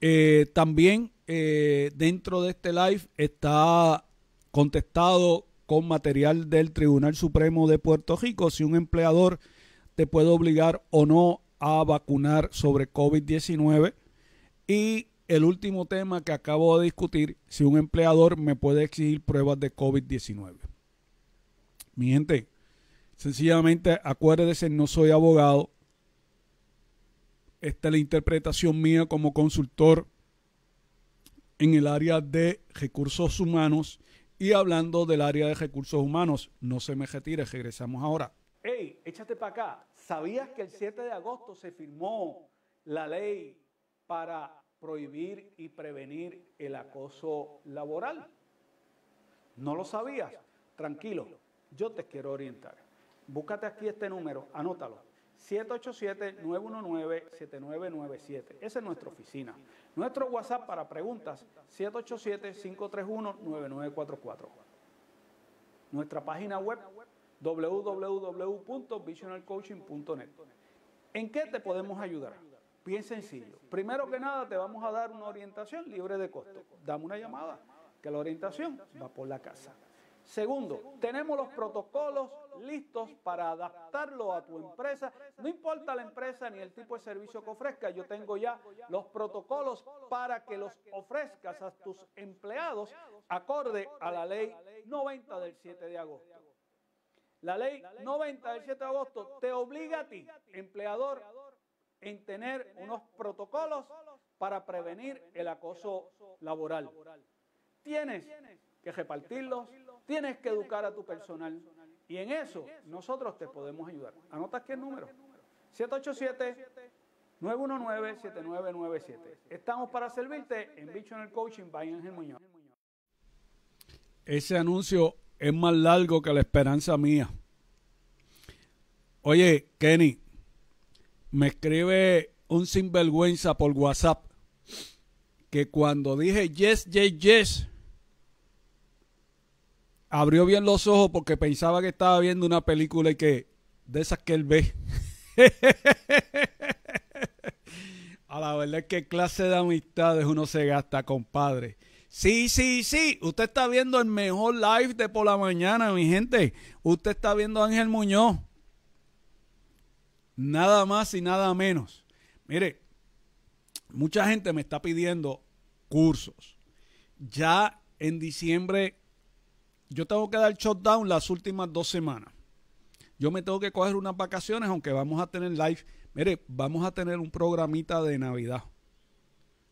Eh, también eh, dentro de este live está contestado con material del Tribunal Supremo de Puerto Rico si un empleador te puede obligar o no a vacunar sobre COVID-19. Y el último tema que acabo de discutir, si un empleador me puede exigir pruebas de COVID-19. Mi gente, sencillamente acuérdese, no soy abogado. Esta es la interpretación mía como consultor en el área de recursos humanos y hablando del área de recursos humanos, no se me retire, regresamos ahora. ¡Ey, échate para acá! ¿Sabías que el 7 de agosto se firmó la ley para prohibir y prevenir el acoso laboral? ¿No lo sabías? Tranquilo, yo te quiero orientar. Búscate aquí este número, anótalo, 787-919-7997. Esa es nuestra oficina. Nuestro WhatsApp para preguntas, 787-531-9944. Nuestra página web, www.visionalcoaching.net. ¿En qué te podemos ayudar? Bien sencillo. Primero que nada, te vamos a dar una orientación libre de costo. Dame una llamada, que la orientación va por la casa. Segundo, tenemos los protocolos listos para adaptarlo a tu empresa. No importa la empresa ni el tipo de servicio que ofrezca, yo tengo ya los protocolos para que los ofrezcas a tus empleados acorde a la ley 90 del 7 de agosto. La ley 90 del 7 de agosto te obliga a ti, empleador, en tener unos protocolos para prevenir el acoso laboral. Tienes que repartirlos Tienes que educar a tu personal. Y en eso nosotros te podemos ayudar. ¿Anotas el número? 787-919-7997. Estamos para servirte en Bicho en el Coaching by Ángel Muñoz. Ese anuncio es más largo que la esperanza mía. Oye, Kenny, me escribe un sinvergüenza por WhatsApp que cuando dije yes, yes, yes, abrió bien los ojos porque pensaba que estaba viendo una película y que de esas que él ve. A la verdad es que clase de amistades uno se gasta, compadre. Sí, sí, sí. Usted está viendo el mejor live de por la mañana, mi gente. Usted está viendo a Ángel Muñoz. Nada más y nada menos. Mire, mucha gente me está pidiendo cursos. Ya en diciembre yo tengo que dar shutdown las últimas dos semanas. Yo me tengo que coger unas vacaciones, aunque vamos a tener live. Mire, vamos a tener un programita de Navidad.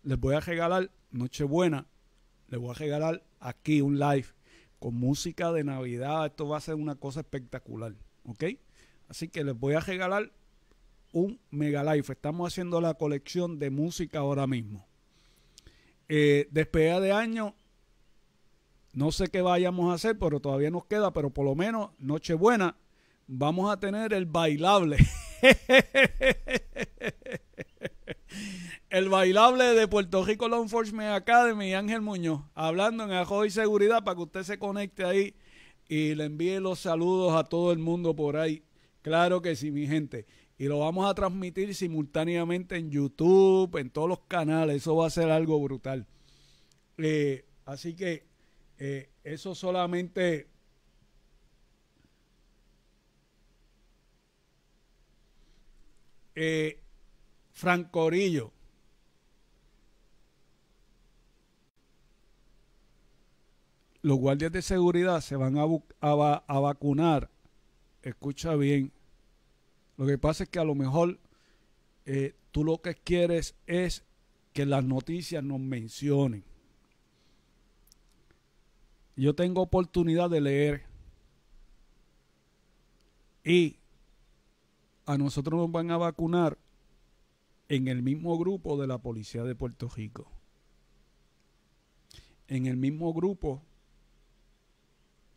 Les voy a regalar Nochebuena. Les voy a regalar aquí un live con música de Navidad. Esto va a ser una cosa espectacular. ¿Ok? Así que les voy a regalar un mega live. Estamos haciendo la colección de música ahora mismo. Eh, despedida de año, no sé qué vayamos a hacer, pero todavía nos queda, pero por lo menos Nochebuena vamos a tener el bailable. el bailable de Puerto Rico Law Enforcement Academy, Ángel Muñoz, hablando en Ajo y Seguridad para que usted se conecte ahí y le envíe los saludos a todo el mundo por ahí. Claro que sí, mi gente. Y lo vamos a transmitir simultáneamente en YouTube, en todos los canales. Eso va a ser algo brutal. Eh, así que eh, eso solamente eh, Orillo los guardias de seguridad se van a, vacunar. Escucha bien. Lo que pasa es que a lo mejor eh, tú lo que quieres es que las noticias nos mencionen yo tengo oportunidad de leer y a nosotros nos van a vacunar en el mismo grupo de la policía de Puerto Rico, en el mismo grupo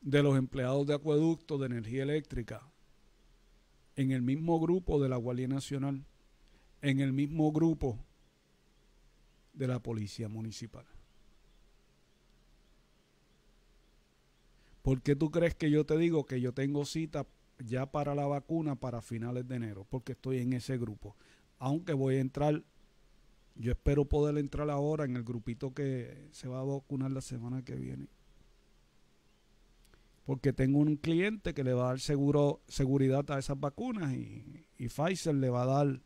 de los empleados de acueducto de energía eléctrica, en el mismo grupo de la Guardia Nacional, en el mismo grupo de la Policía Municipal. ¿Por qué tú crees que yo te digo que yo tengo cita ya para la vacuna para finales de enero? Porque estoy en ese grupo. Aunque voy a entrar, yo espero poder entrar ahora en el grupito que se va a vacunar la semana que viene. Porque tengo un cliente que le va a dar seguro, seguridad a esas vacunas y, y Pfizer le va a dar.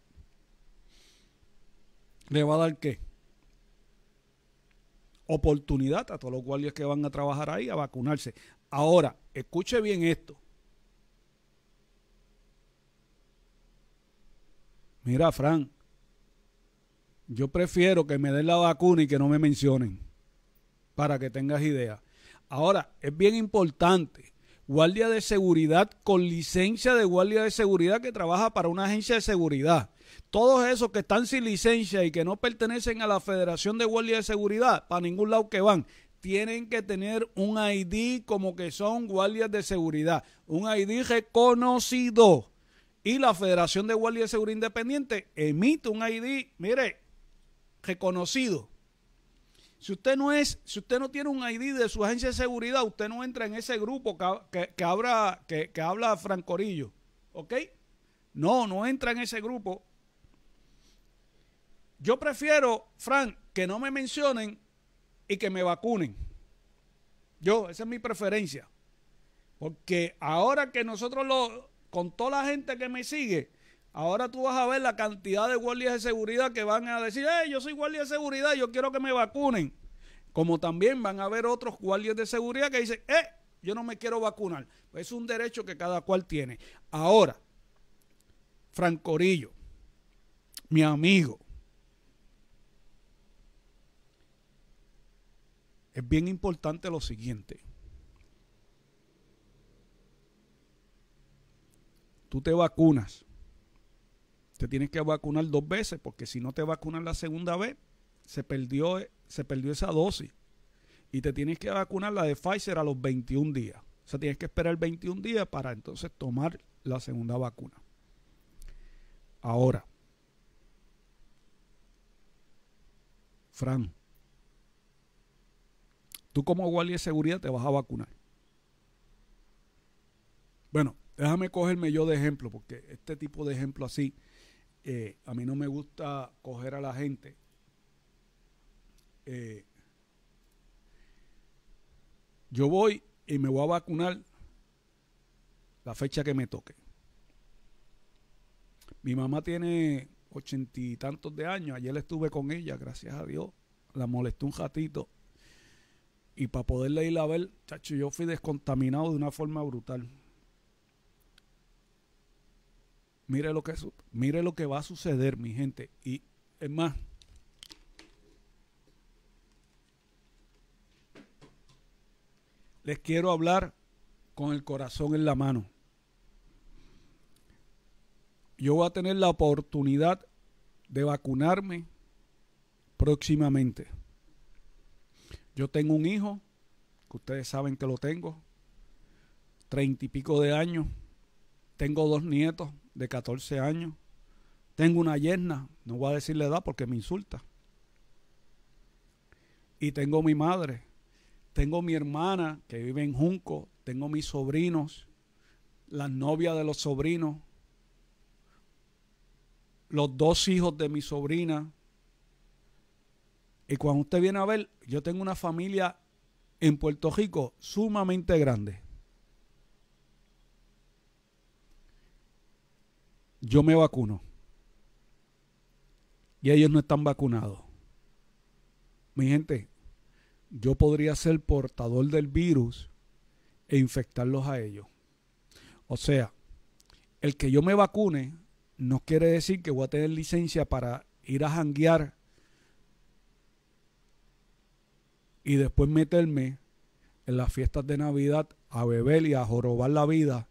¿Le va a dar qué? oportunidad a todos los guardias que van a trabajar ahí a vacunarse. Ahora, escuche bien esto. Mira, Fran, yo prefiero que me den la vacuna y que no me mencionen, para que tengas idea. Ahora, es bien importante, guardia de seguridad con licencia de guardia de seguridad que trabaja para una agencia de seguridad. Todos esos que están sin licencia y que no pertenecen a la Federación de Guardia de Seguridad, para ningún lado que van, tienen que tener un ID como que son guardias de seguridad, un ID reconocido. Y la Federación de Guardias de Seguridad Independiente emite un ID, mire, reconocido. Si usted no es, si usted no tiene un ID de su agencia de seguridad, usted no entra en ese grupo que, que, habla, que, que Francorillo. ¿Ok? No, no entra en ese grupo. Yo prefiero, Frank, que no me mencionen y que me vacunen. Yo, esa es mi preferencia. Porque ahora que nosotros lo, con toda la gente que me sigue, ahora tú vas a ver la cantidad de guardias de seguridad que van a decir, eh yo soy guardia de seguridad, yo quiero que me vacunen. Como también van a haber otros guardias de seguridad que dicen, eh, yo no me quiero vacunar. es un derecho que cada cual tiene. Ahora, Francorillo, mi amigo, es bien importante lo siguiente. Tú te vacunas. Te tienes que vacunar dos veces porque si no te vacunas la segunda vez, se perdió, se perdió esa dosis. Y te tienes que vacunar la de Pfizer a los 21 días. O sea, tienes que esperar 21 días para entonces tomar la segunda vacuna. Ahora, Fran, Tú como guardia de seguridad te vas a vacunar. Bueno, déjame cogerme yo de ejemplo, porque este tipo de ejemplo así, eh, a mí no me gusta coger a la gente. Eh, yo voy y me voy a vacunar la fecha que me toque. Mi mamá tiene ochenta y tantos de años. Ayer estuve con ella, gracias a Dios. La molestó un ratito. Y para poderle ir a ver, chacho, yo fui descontaminado de una forma brutal. Mire lo que, mire lo que va a suceder, mi gente. Y es más, les quiero hablar con el corazón en la mano. Yo voy a tener la oportunidad de vacunarme próximamente. Yo tengo un hijo, que ustedes saben que lo tengo, treinta y pico de años. Tengo dos nietos de 14 años. Tengo una yerna, no voy a decirle edad porque me insulta. Y tengo mi madre, tengo mi hermana que vive en Junco, tengo mis sobrinos, las novias de los sobrinos, los dos hijos de mi sobrina, y cuando usted viene a ver, yo tengo una familia en Puerto Rico sumamente grande. Yo me vacuno. Y ellos no están vacunados. Mi gente, yo podría ser portador del virus e infectarlos a ellos. O sea, el que yo me vacune no quiere decir que voy a tener licencia para ir a janguear y después meterme en las fiestas de Navidad a beber y a jorobar la vida,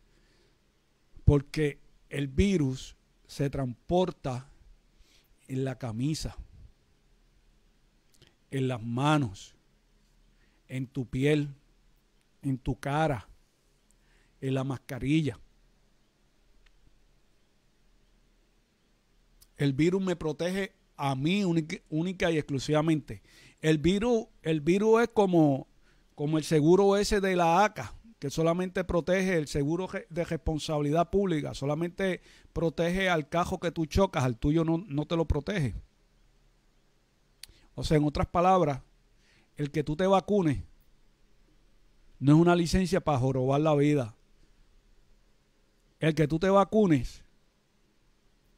porque el virus se transporta en la camisa, en las manos, en tu piel, en tu cara, en la mascarilla. El virus me protege a mí única y exclusivamente. El virus, el virus es como, como el seguro ese de la ACA, que solamente protege el seguro de responsabilidad pública, solamente protege al cajo que tú chocas, al tuyo no, no te lo protege. O sea, en otras palabras, el que tú te vacunes no es una licencia para jorobar la vida. El que tú te vacunes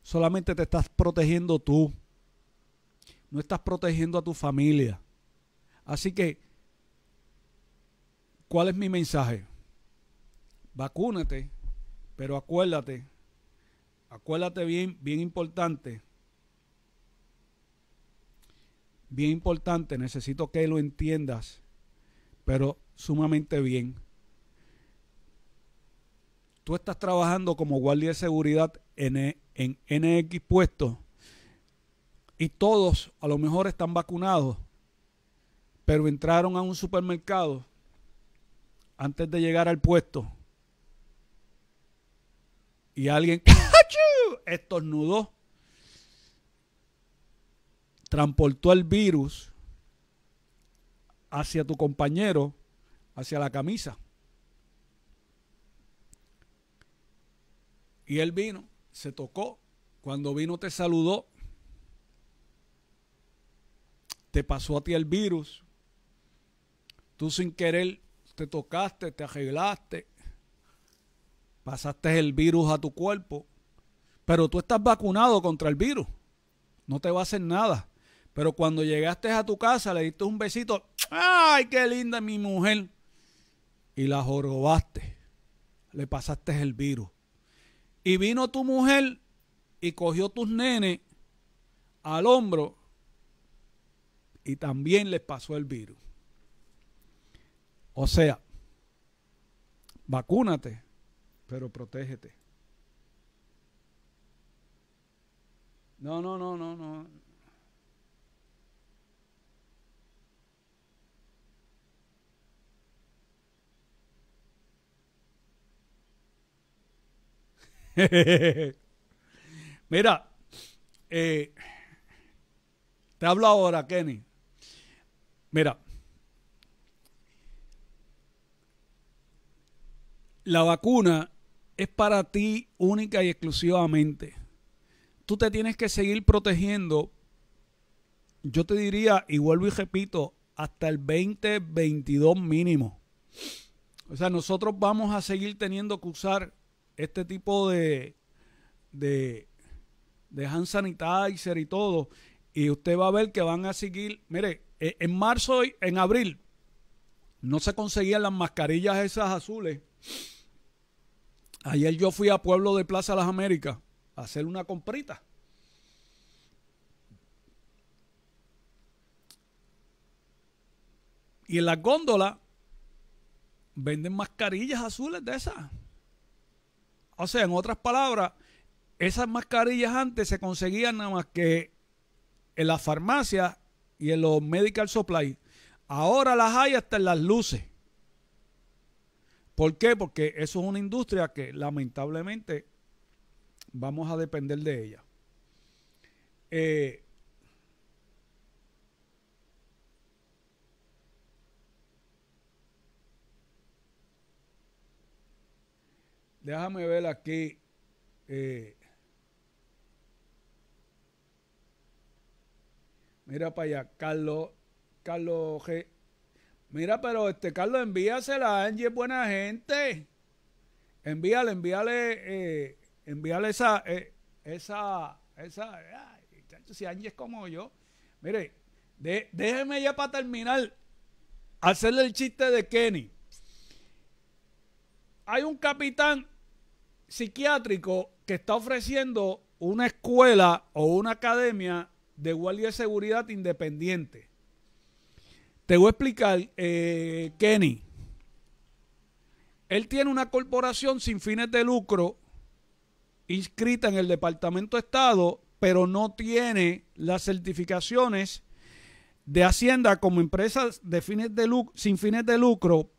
solamente te estás protegiendo tú no estás protegiendo a tu familia. Así que, ¿cuál es mi mensaje? Vacúnate, pero acuérdate, acuérdate bien, bien importante, bien importante, necesito que lo entiendas, pero sumamente bien. Tú estás trabajando como guardia de seguridad en, en NX puesto y todos a lo mejor están vacunados, pero entraron a un supermercado antes de llegar al puesto y alguien estornudó, transportó el virus hacia tu compañero, hacia la camisa. Y él vino, se tocó, cuando vino te saludó te pasó a ti el virus, tú sin querer te tocaste, te arreglaste, pasaste el virus a tu cuerpo, pero tú estás vacunado contra el virus, no te va a hacer nada. Pero cuando llegaste a tu casa, le diste un besito, ¡ay, qué linda mi mujer! Y la jorobaste, le pasaste el virus. Y vino tu mujer y cogió tus nenes al hombro y también les pasó el virus. O sea, vacúnate, pero protégete. No, no, no, no, no. Mira, eh, te hablo ahora, Kenny. Mira, la vacuna es para ti única y exclusivamente. Tú te tienes que seguir protegiendo, yo te diría, y vuelvo y repito, hasta el 2022 mínimo. O sea, nosotros vamos a seguir teniendo que usar este tipo de, de, de hand sanitizer y todo. Y usted va a ver que van a seguir, mire, eh, en marzo, y, en abril, no se conseguían las mascarillas esas azules. Ayer yo fui a Pueblo de Plaza Las Américas a hacer una comprita. Y en la góndola venden mascarillas azules de esas. O sea, en otras palabras, esas mascarillas antes se conseguían nada más que en la farmacia y en los medical supply, ahora las hay hasta en las luces. ¿Por qué? Porque eso es una industria que lamentablemente vamos a depender de ella. Eh, déjame ver aquí. Eh, Mira para allá, Carlos, Carlos G. Mira, pero este Carlos, envíasela, Angie buena gente. Envíale, envíale, eh, envíale esa, eh, esa, esa, si Angie es como yo. Mire, de, déjeme ya para terminar hacerle el chiste de Kenny. Hay un capitán psiquiátrico que está ofreciendo una escuela o una academia de guardia de seguridad independiente. Te voy a explicar, eh, Kenny. Él tiene una corporación sin fines de lucro inscrita en el Departamento de Estado, pero no tiene las certificaciones de Hacienda como empresa de fines de lucro, sin fines de lucro.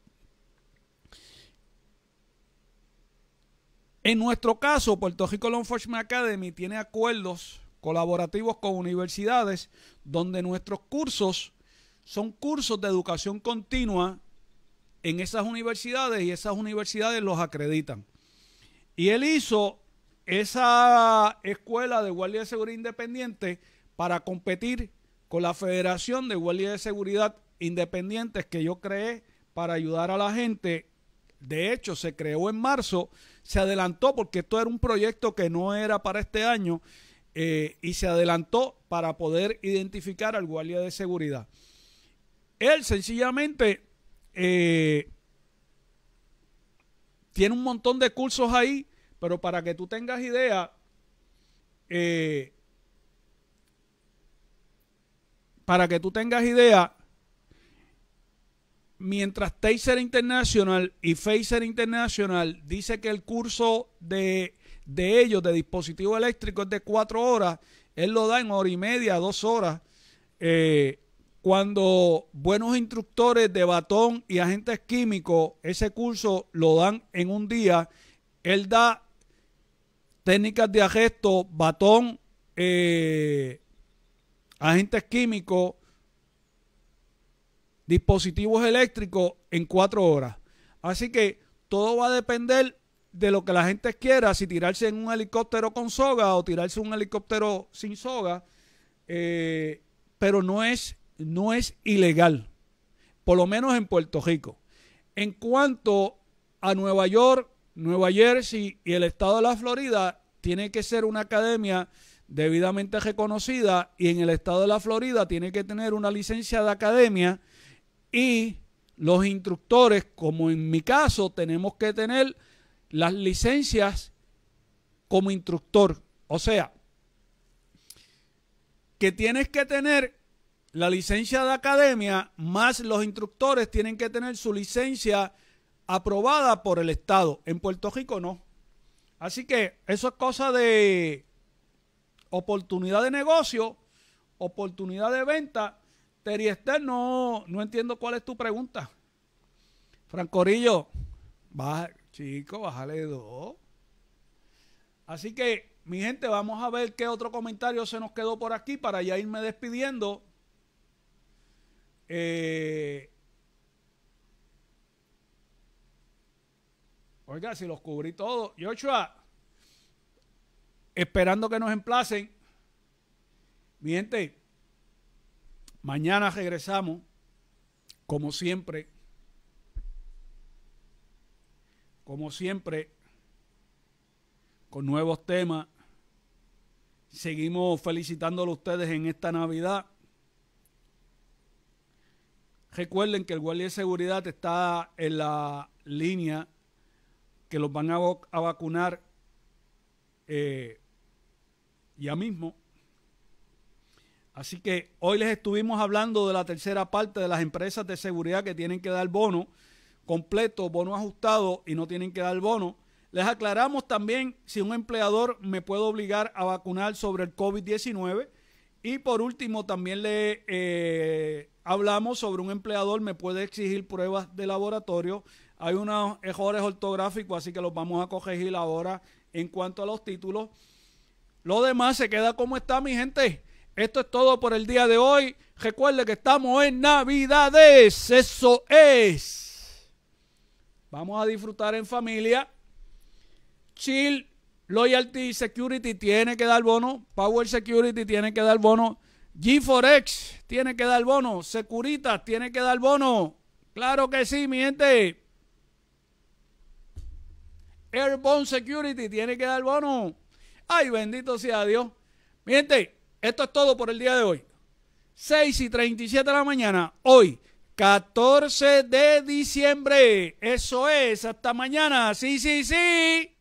En nuestro caso, Puerto Rico Law Academy tiene acuerdos colaborativos con universidades, donde nuestros cursos son cursos de educación continua en esas universidades y esas universidades los acreditan. Y él hizo esa escuela de guardia de seguridad independiente para competir con la Federación de Guardia de Seguridad Independientes que yo creé para ayudar a la gente. De hecho, se creó en marzo, se adelantó porque esto era un proyecto que no era para este año eh, y se adelantó para poder identificar al guardia de seguridad. Él sencillamente eh, tiene un montón de cursos ahí, pero para que tú tengas idea, eh, para que tú tengas idea, mientras Taser International y Phaser International dice que el curso de de ellos de dispositivo eléctrico es de cuatro horas. Él lo da en hora y media, dos horas. Eh, cuando buenos instructores de batón y agentes químicos, ese curso lo dan en un día. Él da técnicas de agesto, batón, eh, agentes químicos, dispositivos eléctricos en cuatro horas. Así que todo va a depender de lo que la gente quiera, si tirarse en un helicóptero con soga o tirarse en un helicóptero sin soga, eh, pero no es, no es ilegal, por lo menos en Puerto Rico. En cuanto a Nueva York, Nueva Jersey y el estado de la Florida, tiene que ser una academia debidamente reconocida y en el estado de la Florida tiene que tener una licencia de academia y los instructores, como en mi caso, tenemos que tener las licencias como instructor. O sea, que tienes que tener la licencia de academia más los instructores tienen que tener su licencia aprobada por el Estado. En Puerto Rico no. Así que eso es cosa de oportunidad de negocio, oportunidad de venta. Teriester no, no entiendo cuál es tu pregunta. Francorillo, va Chico, bájale dos. Así que, mi gente, vamos a ver qué otro comentario se nos quedó por aquí para ya irme despidiendo. Eh, oiga, si los cubrí todos. Joshua, esperando que nos emplacen. Mi gente, mañana regresamos, como siempre, como siempre, con nuevos temas. Seguimos felicitándolos a ustedes en esta Navidad. Recuerden que el guardia de seguridad está en la línea que los van a, vacunar eh, ya mismo. Así que hoy les estuvimos hablando de la tercera parte de las empresas de seguridad que tienen que dar bono completo, bono ajustado y no tienen que dar bono. Les aclaramos también si un empleador me puede obligar a vacunar sobre el COVID-19. Y por último, también le eh, hablamos sobre un empleador me puede exigir pruebas de laboratorio. Hay unos errores ortográficos, así que los vamos a corregir ahora en cuanto a los títulos. Lo demás se queda como está, mi gente. Esto es todo por el día de hoy. Recuerde que estamos en Navidades. Eso es. Vamos a disfrutar en familia. Chill, Loyalty Security tiene que dar bono. Power Security tiene que dar bono. G4X tiene que dar bono. Securitas tiene que dar bono. Claro que sí, mi gente. Airborne Security tiene que dar bono. Ay, bendito sea Dios. Mi gente, esto es todo por el día de hoy. 6 y 37 de la mañana, hoy. 14 de diciembre. Eso es, hasta mañana. Sí, sí, sí.